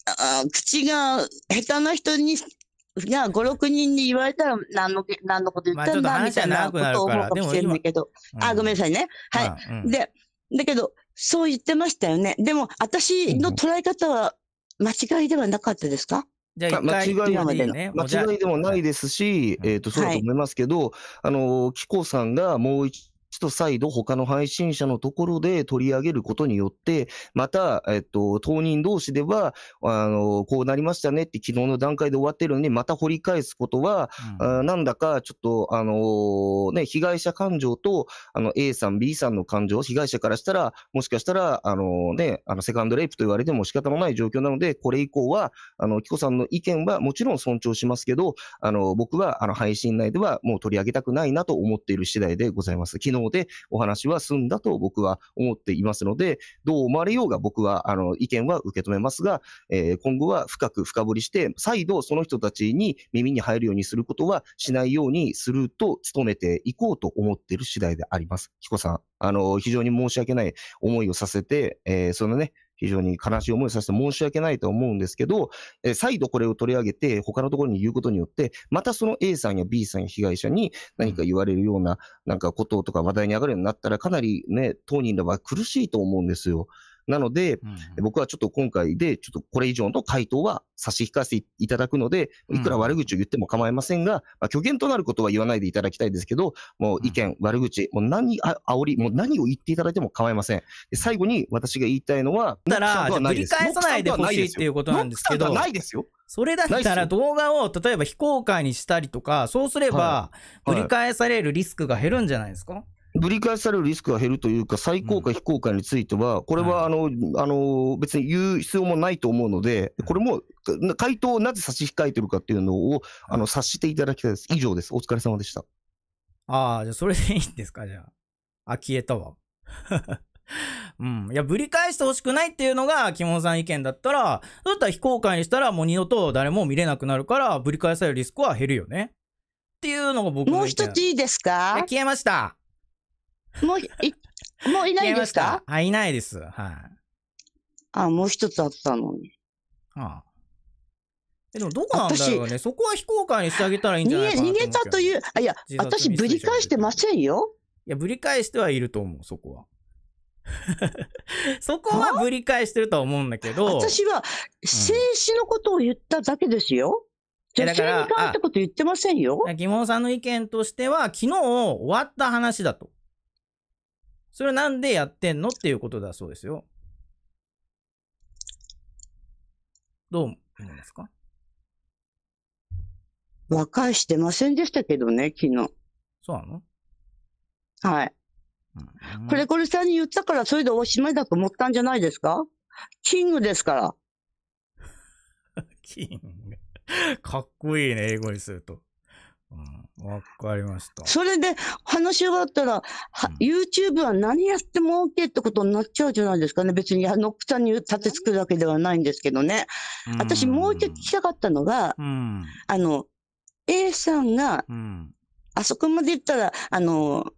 あ口が下手な人に、いや、あ5、6人に言われたら何の、何のこと言ってんだ、みたいなことを思うかもしれないけど。あ、うん、ごめんなさいね。はい。うん、で、だけど、そう言ってましたよね。でも、私の捉え方は間違いではなかったですか間違いでもないですし、えっ、ー、と、そうだと思いますけど、はい、あの、紀子さんがもう一と再度他の配信者のところで取り上げることによって、また、えっと、当人同士では、あの、こうなりましたねって昨日の段階で終わってるのに、また掘り返すことは、うん、なんだかちょっと、あのー、ね、被害者感情と、あの、A さん、B さんの感情、被害者からしたら、もしかしたら、あのー、ね、あの、セカンドレイプと言われても仕方のない状況なので、これ以降は、あの、紀子さんの意見はもちろん尊重しますけど、あの、僕は、あの、配信内ではもう取り上げたくないなと思っている次第でございます。昨日ので、お話は済んだと僕は思っていますので、どう思われようが僕は、あの、意見は受け止めますが、えー、今後は深く深掘りして、再度その人たちに耳に入るようにすることはしないようにすると努めていこうと思っている次第であります。彦さん、あの、非常に申し訳ない思いをさせて、えー、そのね、非常に悲しい思いをさせて申し訳ないと思うんですけど、え再度これを取り上げて、他のところに言うことによって、またその A さんや B さんや被害者に何か言われるような、なんかこととか話題に上がるようになったら、かなりね、当人らは苦しいと思うんですよ。なので、僕はちょっと今回で、ちょっとこれ以上の回答は差し控えていただくので、いくら悪口を言っても構いませんが、まあ、虚言となることは言わないでいただきたいですけど、もう意見、悪口、もう何、あ煽り、もう何を言っていただいても構いません。最後に私が言いたいのは、だから、繰り返さないでほしいっていうことなんですけど、ないですよ。それだったら動画を例えば非公開にしたりとか、そうすれば、繰り返されるリスクが減るんじゃないですか、はいはいぶり返されるリスクが減るというか、最高か非公開については、これはあの、あの別に言う必要もないと思うので、これも回答をなぜ差し控えてるかっていうのをあの察していただきたいです。以上です。お疲れ様でした。ああ、じゃあそれでいいんですか、じゃあ。あ、消えたわ。(laughs) うん。いや、ぶり返してほしくないっていうのが、キモさん意見だったら、そだったら非公開にしたらもう二度と誰も見れなくなるから、ぶり返されるリスクは減るよね。っていうのが僕のもう一ついいですか消えました。もう、い、もういないですかあ、いないです。はい、あ。あ、もう一つあったのに。ああ。え、でもどこなんだろうね。そこは非公開にしてあげたらいいんじゃないかな逃げ、逃げたという、あ、いや、私ぶり返してませんよ。いや、ぶり返してはいると思う、そこは。(laughs) そこはぶり返してるとは思うんだけど。私は、静止のことを言っただけですよ。うん、女性に関わったこと言ってませんよ。疑問さんの意見としては、昨日終わった話だと。それはなんでやってんのっていうことだそうですよ。どう思いますか和解してませんでしたけどね、昨日。そうなのはい。うん、これこれさんに言ったから、それでおしまいだと思ったんじゃないですかキングですから。(laughs) キング。かっこいいね、英語にすると。わかりました。それで話があったら、うん、YouTube は何やっても OK ってことになっちゃうじゃないですかね。別にノックさんに立てつくわけではないんですけどね。うん、私もう一度聞きたかったのが、うん、あの、A さんが、うん、あそこまで言ったら、あの、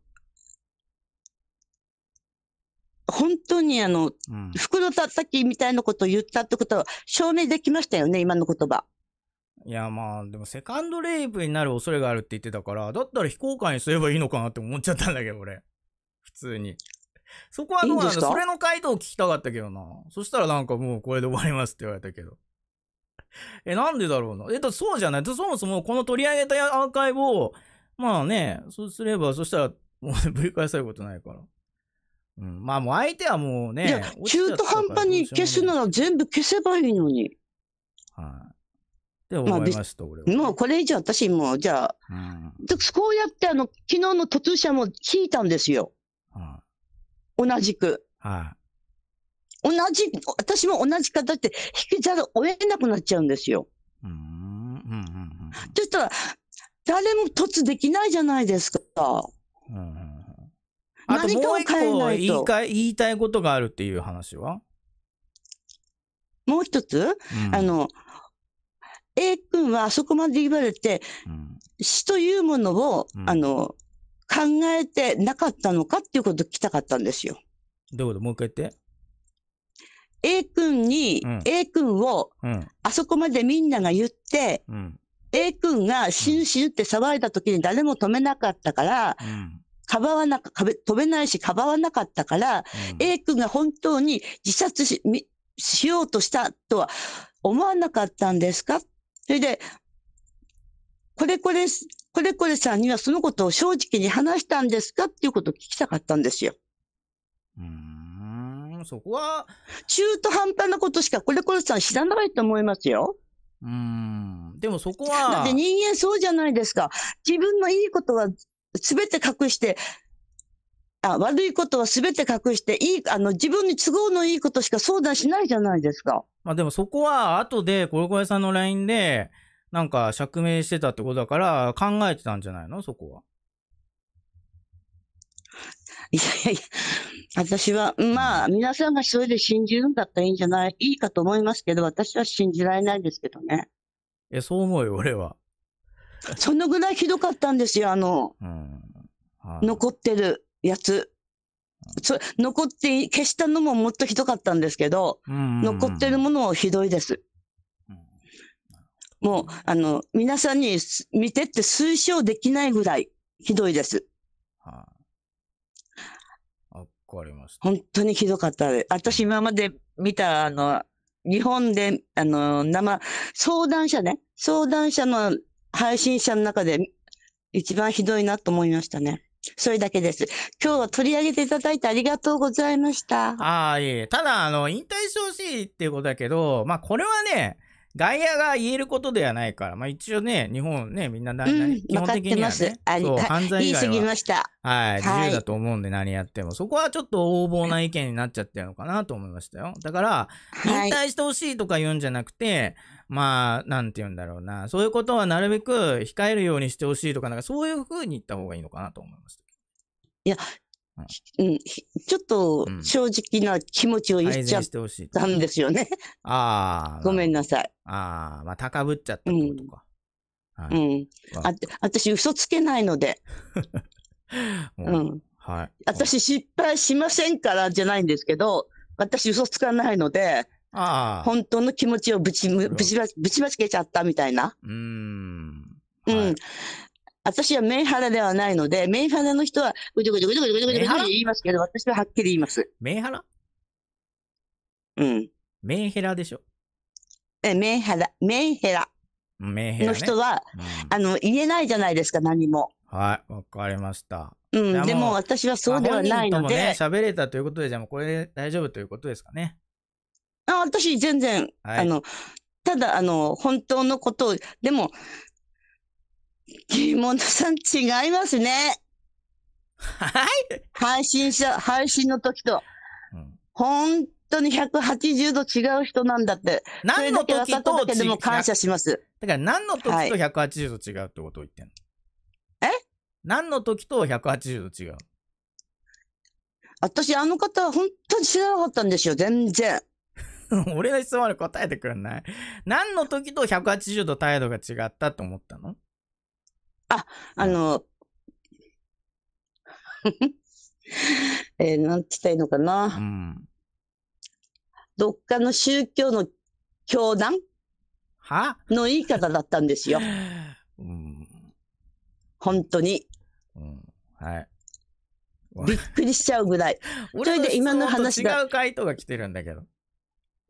本当にあの、袋叩きみたいなことを言ったってことは証明できましたよね、今の言葉。いや、まあ、でもセカンドレイプになる恐れがあるって言ってたから、だったら非公開にすればいいのかなって思っちゃったんだけど、俺。普通に。そこはどうなんだいいそれの回答を聞きたかったけどな。そしたらなんかもうこれで終わりますって言われたけど。え、なんでだろうな。えっと、そうじゃない。そもそもこの取り上げたアーカイブを、まあね、そうすれば、そしたら、もう (laughs) ぶり返されることないから。うん、まあもう相手はもうね。いや、中途半端に消すなら全部消せばいいのに。はい、あ、って思いままあ、俺は。もうこれ以上私もう、じゃあ、うん、こうやってあの、昨日の凸中者も引いたんですよ。うん、同じく。はい、同じ、私も同じ形で引きざるを得なくなっちゃうんですよ。うん。うんうんうん、そしたら、誰も突できないじゃないですか。うんうんあともう一個言いか言いたいことがあるっていう話はもう一つ、うん、あの、A 君はあそこまで言われて、うん、死というものを、うん、あの、考えてなかったのかっていうことを聞きたかったんですよ。どういうこともう一回言って。A 君に、うん、A 君を、あそこまでみんなが言って、うん、A 君が死ぬ死ぬって騒いだ時に誰も止めなかったから、かばわなか、飛べないし、かばわなかったから、うん、A 君が本当に自殺し、しようとしたとは思わなかったんですかっそれで、これこれ、これこれさんにはそのことを正直に話したんですかっていうことを聞きたかったんですよ。うん、そこは。中途半端なことしかこれこれさん知らないと思いますよ。うん。でもそこは。だって人間そうじゃないですか。自分のいいことは全て隠して、あ悪いことは全て隠して、いい、あの、自分に都合のいいことしか相談しないじゃないですか。まあでもそこは、後で、コロコロさんの LINE で、なんか釈明してたってことだから、考えてたんじゃないのそこは。いやいやいや、私は、まあ、皆さんがそれで信じるんだったらいいんじゃない、いいかと思いますけど、私は信じられないですけどね。え、そう思うよ、俺は。そのぐらいひどかったんですよ、あの、うんはい、残ってる。やつ。そ残って、消したのももっとひどかったんですけど、残ってるものもひどいです。もう、あの、皆さんに見てって推奨できないぐらいひどいです。はあ、わかりました。本当にひどかったです。私今まで見た、あの、日本で、あの、生、相談者ね、相談者の配信者の中で一番ひどいなと思いましたね。それだけです。今日は取り上げていただいてありがとうございました。ああ、いえ。ただ、あの、引退してほしいっていうことだけど、まあ、これはね、外野が言えることではないから、まあ一応ね、日本ね、みんなな、うん、基本的には、ね、あそう、犯罪以外は言い過ぎました。はい、自由だと思うんで、何やっても。そこはちょっと横暴な意見になっちゃってるのかなと思いましたよ。だから、引退してほしいとか言うんじゃなくて、はいまあ、なんて言うんだろうな。そういうことはなるべく控えるようにしてほしいとか、なんかそういうふうに言った方がいいのかなと思います。いや、うん、ちょっと正直な気持ちを言っちゃったんですよね。ああ。ごめんなさい。ああ、まあ高ぶっちゃったことか。うん。うあ私嘘つけないので。(laughs) うん。はい。私失敗しませんからじゃないんですけど、私嘘つかないので、ああ。本当の気持ちをぶち、ぶちば、ぶちばしけちゃったみたいな。うん。うん。私はメンハラではないので、メンハラの人は、ぐちょぐちょぐちょぐちょぐちょ言いますけど、私ははっきり言います。メンハラうん。メンヘラでしょ。え、メンハラ、メンヘラ。メンヘラ、の人は、うん、あの、言えないじゃないですか、何も。はい、わかりました。うん、でも私はそうではないので。喋、ね、れたということで、じゃあもうこれで大丈夫ということですかね。あ、私全然、はい、あの、ただ、あの、本当のことを、でも、ギモノさん違いますね。はい配信者、配信の時と。うん、本当に180度違う人なんだって。何の時とだけでも感謝します。だから何の時と180度違うってことを言ってんの、はい、え何の時と180度違う私、あの方は本当に知らなかったんですよ、全然。(laughs) 俺の質問に答えてくれない何の時と180度態度が違ったと思ったのあ、あの、(laughs) えー、なんて言ったらいいのかな。うん、どっかの宗教の教団はの言い方だったんですよ。うん、本当に。うん、はい。びっくりしちゃうぐらい。(laughs) それで今の話だ。違う回答が来てるんだけど。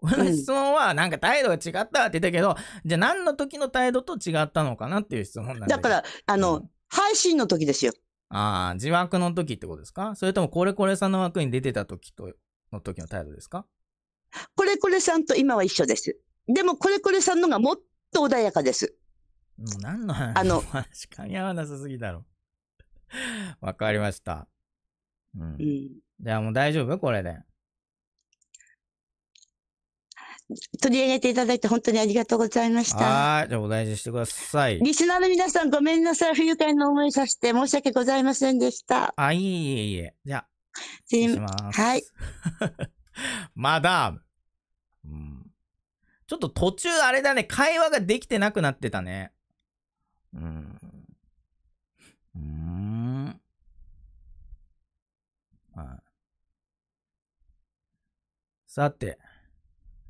俺の (laughs) 質問は、なんか態度が違ったって言ったけど、じゃあ何の時の態度と違ったのかなっていう質問なんだだから、あの、うん、配信の時ですよ。ああ、自枠の時ってことですかそれとも、これこれさんの枠に出てた時と、の時の態度ですかこれこれさんと今は一緒です。でも、これこれさんのがもっと穏やかです。もう何の話あの、確かに合わなさすぎだろ。(laughs) わかりました。うん。うん、じゃあもう大丈夫これで。取り上げていただいて本当にありがとうございました。はい。じゃあお大事にしてください。リスナーの皆さんごめんなさい。不愉快な思いさせて申し訳ございませんでした。あ、いえいえいえ。じゃあ。失礼します。はい。(laughs) マダム。うん。ちょっと途中あれだね。会話ができてなくなってたね。うん。うん。はい。さて。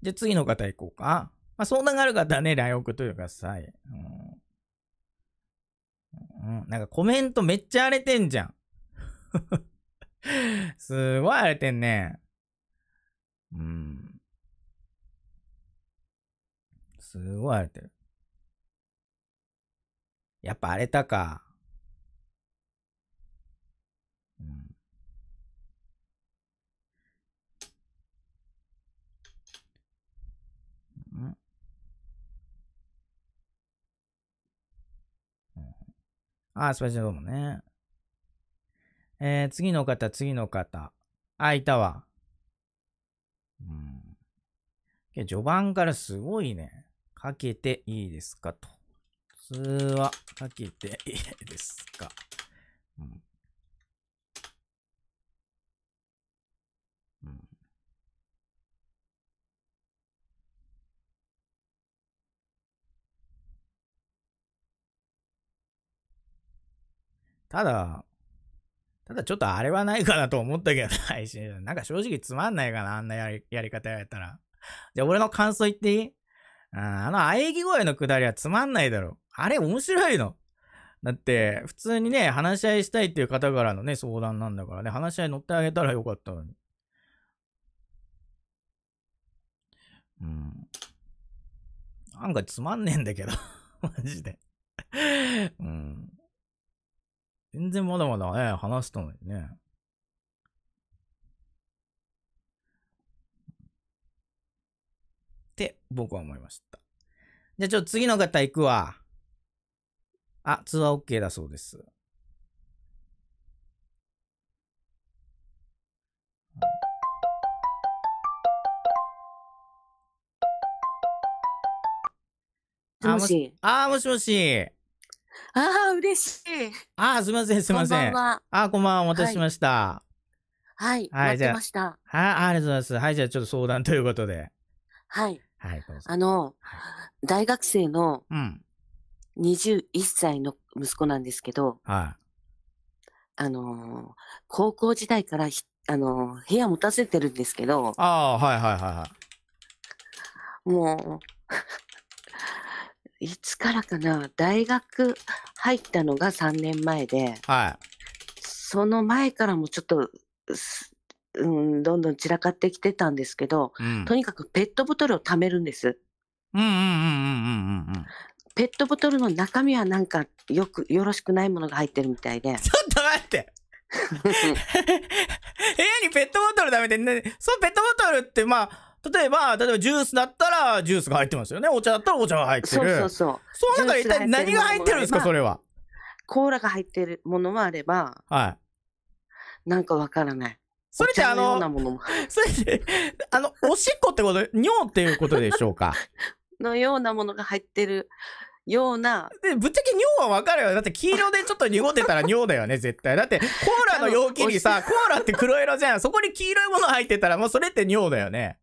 じゃあ次の方行こうか。まあ、相談がある方はね、LINE 送っといてください。うん。うん、なんかコメントめっちゃ荒れてんじゃん。(laughs) すごい荒れてんね。うん。すごい荒れてる。やっぱ荒れたか。あ、スパイシードーもね。えー、次の方、次の方。あ、いたわ。うん。序盤からすごいね。かけていいですかと。普通はかけていいですか。うん。ただ、ただちょっとあれはないかなと思ったけど、配信。なんか正直つまんないかな、あんなやりやり方やったら。じゃあ俺の感想言っていいあの、あえぎ声のくだりはつまんないだろ。あれ面白いの。だって、普通にね、話し合いしたいっていう方からのね、相談なんだからね、話し合い乗ってあげたらよかったのに。うん。なんかつまんねえんだけど。(laughs) マジでうん。全然まだまだね、話したのにね。って僕は思いました。じゃあちょっと次の方行くわ。あ、通話 OK だそうです。あ、もし、あ、もしもし。ああ、嬉しい。ああ、すみません、すみません。こんばんはああ、こんばんは。お待たせしました。はい。はい、ましあ。はい、ありがとうございます。はい、じゃあちょっと相談ということで。はい。はい、あの、大学生の21歳の息子なんですけど、はい。あの高校時代からあの部屋持たせてるんですけど、ああ、はいはいはいはい。もう、いつからかな、大学入ったのが3年前で、はい。その前からもちょっと、うん、どんどん散らかってきてたんですけど、うん、とにかくペットボトルを貯めるんです。うんうんうんうんうんうん。ペットボトルの中身はなんかよく、よろしくないものが入ってるみたいで。(laughs) ちょっと待って (laughs) 部屋にペットボトル貯めて、ね、そのペットボトルってまあ、例えば、例えばジュースだったらジュースが入ってますよね。お茶だったらお茶が入ってる。そうそうそう。その中で一体何が入ってるんですか、それは。コーラが入ってるものもあれば、はい。なんかわからない。それってあの、それって、あの、(laughs) おしっこってこと、尿っていうことでしょうか。のようなものが入ってる。ような。で、ぶっちゃけ尿はわかるよ。だって黄色でちょっと濁ってたら尿だよね、絶対。だって、コーラの容器にさ、コーラって黒色じゃん。そこに黄色いもの入ってたら、もうそれって尿だよね。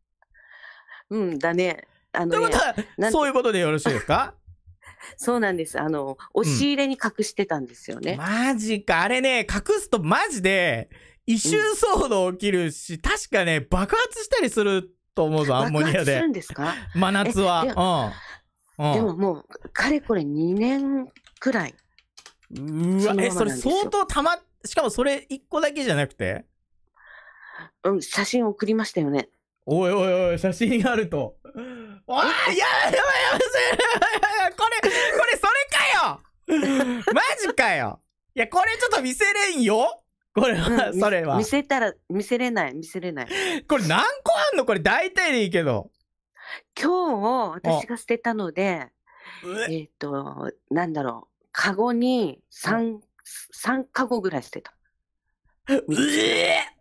うんだね。あということ、は、そういうことでよろしいですか (laughs) そうなんです。あの、押し入れに隠してたんですよね。マジか。あれね、隠すとマジで、異臭騒動起きるし、確かね、爆発したりすると思うぞ、アンモニア発すでる。んですか真夏は。うん。でももう、かれこれ2年くらい。うわえ、それ相当たま、しかもそれ一個だけじゃなくてうん、写真送りましたよね。おいおいおい、写真があると。おいやばいやばいやばいこれ、これそれかよマジかよいや、これちょっと見せれんよこれは、それは。見せたら、見せれない、見せれない。これ何個あんのこれ大体でいいけど。今日、私が捨てたので、えっ、ー、と、なんだろう、カゴに3、3カゴぐらい捨てた。うえー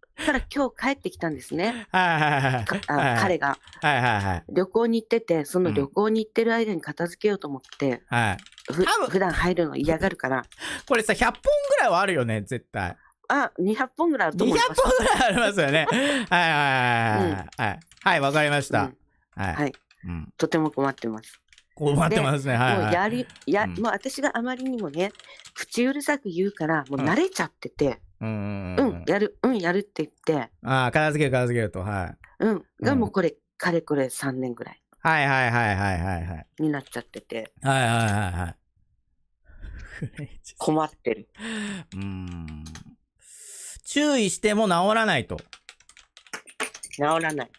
ただ今日帰ってきたんですね。はははいいい。彼が、はいはいはい。旅行に行ってて、その旅行に行ってる間に片付けようと思って、うん、はい。ふ普段入るの嫌がるから。これさ、100本ぐらいはあるよね、絶対。あ、200本ぐらいあると思います。200本ぐらいありますよね。(laughs) はいはいはいはい。うん、はい、わかりました。うん、はい、うん。とても困ってます。困ってますね。はい、はい、もうやり、や、もう私があまりにもね、口うるさく言うから、もう慣れちゃってて。うん、うん、やる、うん、やるって言って。ああ、片付ける、片付けると、はい。うん、がもうこれ、かれこれ3年ぐらい。はいはいはいはいはいはい。になっちゃってて。はいはいはいはい。困ってる。うん。注意しても治らないと。治らない。っ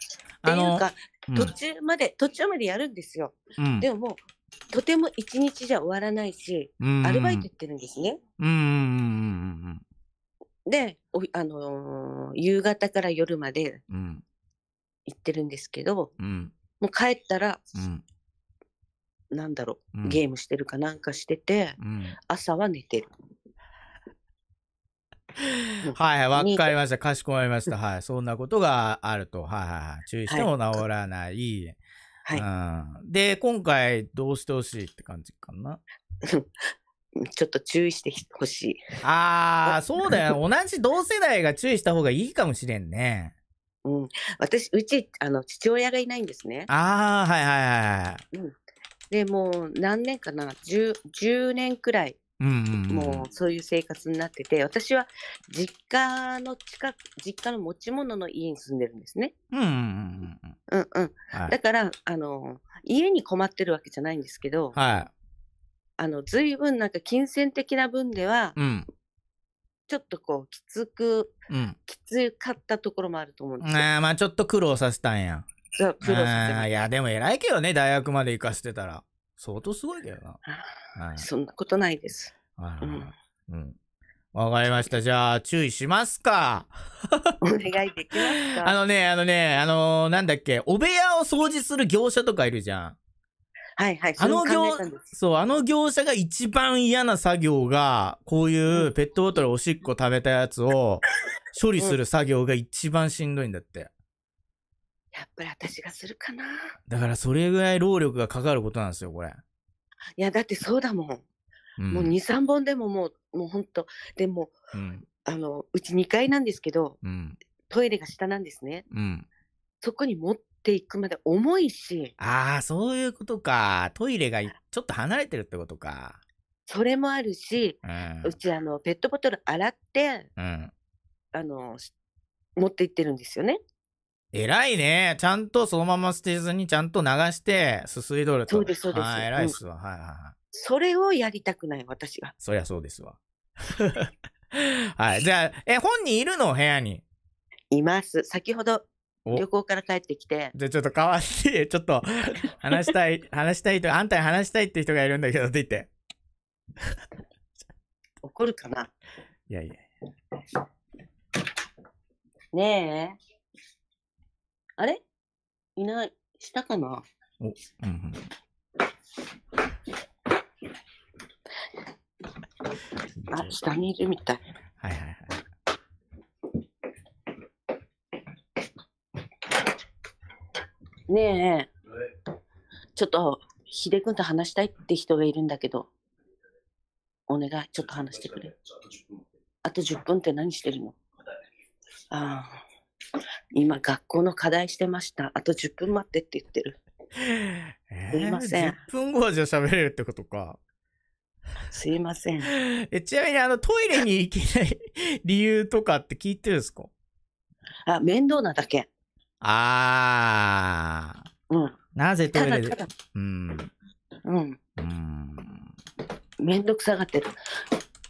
ていうか、うん、途中まで、途中までやるんですよ。うん、でももう、とても一日じゃ終わらないし、うんうん、アルバイト行ってるんですね。うんうんうんうんで、あのー、夕方から夜まで行ってるんですけど、うん、もう帰ったら、うん、なんだろう、ゲームしてるかなんかしてて、うん、朝は寝てる。はいはい、わかりました。かしこまりました。はい。そんなことがあると。はいはいはい。注意しても治らない。はい。うん、で、今回どうしてほしいって感じかな。(laughs) ちょっと注意してほしい。ああ、そうだよ。(laughs) 同じ同世代が注意した方がいいかもしれんね。うん、私、うち、あの、父親がいないんですね。ああ、はいはいはい。うん、でもう何年かな 10, 10年くらい、もうそういう生活になってて私は実家の近く実家の持ち物の家に住んでるんですね。だからあの家に困ってるわけじゃないんですけど、はい、あの、随分なんか金銭的な分では、うん、ちょっとこう、きつく、うん、きつかったところもあると思うんですよ。あまあちょっと苦労させたんや。そう苦労させた。いや、でも偉いけどね、大学まで行かせてたら。相当すごいけどな。はい、そんなことないです。あわかりました。じゃあ、注意しますか。お願いできますかあのね、あのね、あのー、なんだっけ、お部屋を掃除する業者とかいるじゃん。はいはい。あの業、そう、あの業者が一番嫌な作業が、こういうペットボトルおしっこ食べたやつを (laughs) 処理する作業が一番しんどいんだって。やっぱり私がするかな。だからそれぐらい労力がかかることなんですよ、これ。いや、だってそうだもん。うん、もう2、3本でももう、もうほんと。でも、うん、あの、うち2階なんですけど、トイレが下なんですね。そこに持っていくまで重いし。ああ、そういうことか。トイレがちょっと離れてるってことか。それもあるし、うん、うちあの、ペットボトル洗って、うん、あの、持って行ってるんですよね。偉いね。ちゃんとそのまま捨てずにちゃんと流して、すすい通ると。そうです、そうです。偉いっすわ、うん、はいはいはい。それをやりたくない、私が。そりゃそうですわ。(laughs) はい。じゃあ、え、本人いるの部屋に。います。先ほど旅行から帰ってきて。じゃあちょっと変わって、(laughs) ちょっと話したい、(laughs) 話したいと、あんたに話したいって人がいるんだけどって言って。(laughs) 怒るかないやいや。ねえ。あれいない、したかなお、うんうん。あ、下にいるみたい。はいはいはい。ねえ、ちょっと、ひでくんと話したいって人がいるんだけど、お願い、ちょっと話してくれ。あと10分って何してるのああ。今、学校の課題してました。あと10分待ってって言ってる。すいません。10分後じゃ喋れるってことか。すいません。え、ちなみに、あの、トイレに行けない理由とかって聞いてるんですかあ、面倒なだけ。ああ。うん。なぜトイレで。うん。うん。うん。めんどくさがってる。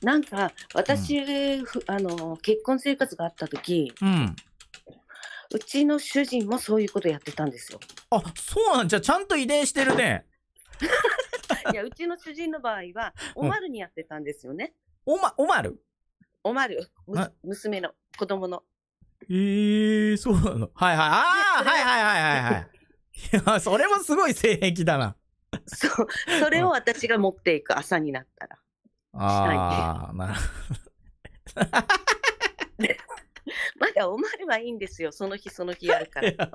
なんか、私、うん、あの、結婚生活があった時、うん。うちの主人もそういうことやってたんですよ。あ、そうなんじゃ、ちゃんと遺伝してるね。いや、うちの主人の場合は、おまるにやってたんですよね。うん、おま、おまるおまる、娘の、子供の。ええー、そうなの。はいはい。ああ、はいはいはいはいはい。や、(laughs) それもすごい性癖だな。そう。それを私が持っていく朝になったら。ああ、なるほど。(laughs) まだお前はいいんですよ。その日その日やるから。ちょっ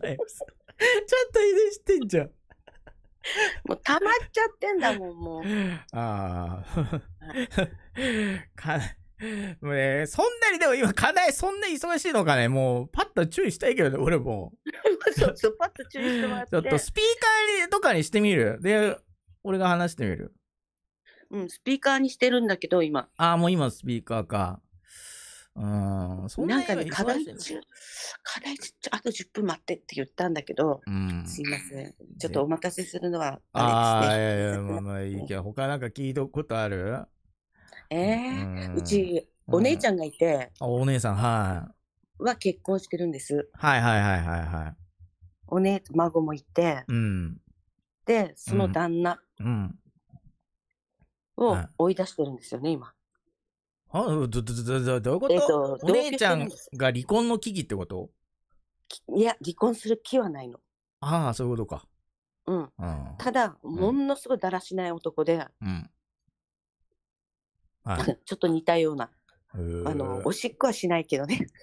と遺伝してんじゃん。もう溜まっちゃってんだもん、もう。ああ。(laughs) かもうね、そんなにでも今、課題そんなに忙しいのかね、もう、パッと注意したいけどね、俺も。(laughs) そうそう、パッと注意してもらって。ちょっとスピーカーとかにしてみる。で、俺が話してみる。うん、スピーカーにしてるんだけど、今。ああ、もう今スピーカーか。うん、そんなになんかね、課題中、課題中、あと10分待ってって言ったんだけど、うん、すいません。ちょっとお待たせするのはあれですね。ああ、いやいや、(laughs) まあまあいいけど、他なんか聞いたことあるええー、うち、お姉ちゃんがいて、お姉さん、はい。は結婚してるんです。はいはいはいはいはい。お姉、孫もいて、うん。で、その旦那。うん。を追い出してるんですよね、今。あどどどどういうこと、えー、とお姉ちゃんが離婚の危機ってこといや離婚する気はないのああそういうことかうん、ただものすごいだらしない男で、うん、はい、(laughs) ちょっと似たような。あの、おしっこはしないけどね。(laughs)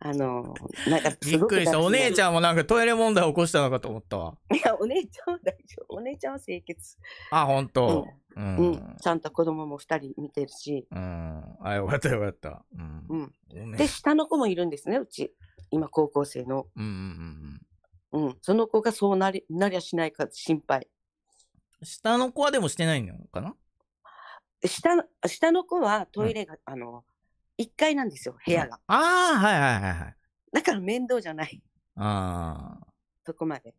あの、なんかびっくりした。お姉ちゃんもなんかトイレ問題起こしたのかと思ったわ。いや、お姉ちゃんは大丈夫。お姉ちゃんは清潔。あ、本当。うん。うん、ちゃんと子供も2人見てるし。うん。あ、よかったよかった。うん。うん、で、下の子もいるんですね、うち。今、高校生の。うんうんうん。うん。その子がそうなり、なりゃしないか心配。下の子はでもしてないのかな下の、下の子はトイレが、あの、1階なんですよ、部屋が。ああ、はいはいはいはい。だから面倒じゃない、ああ。そこまで。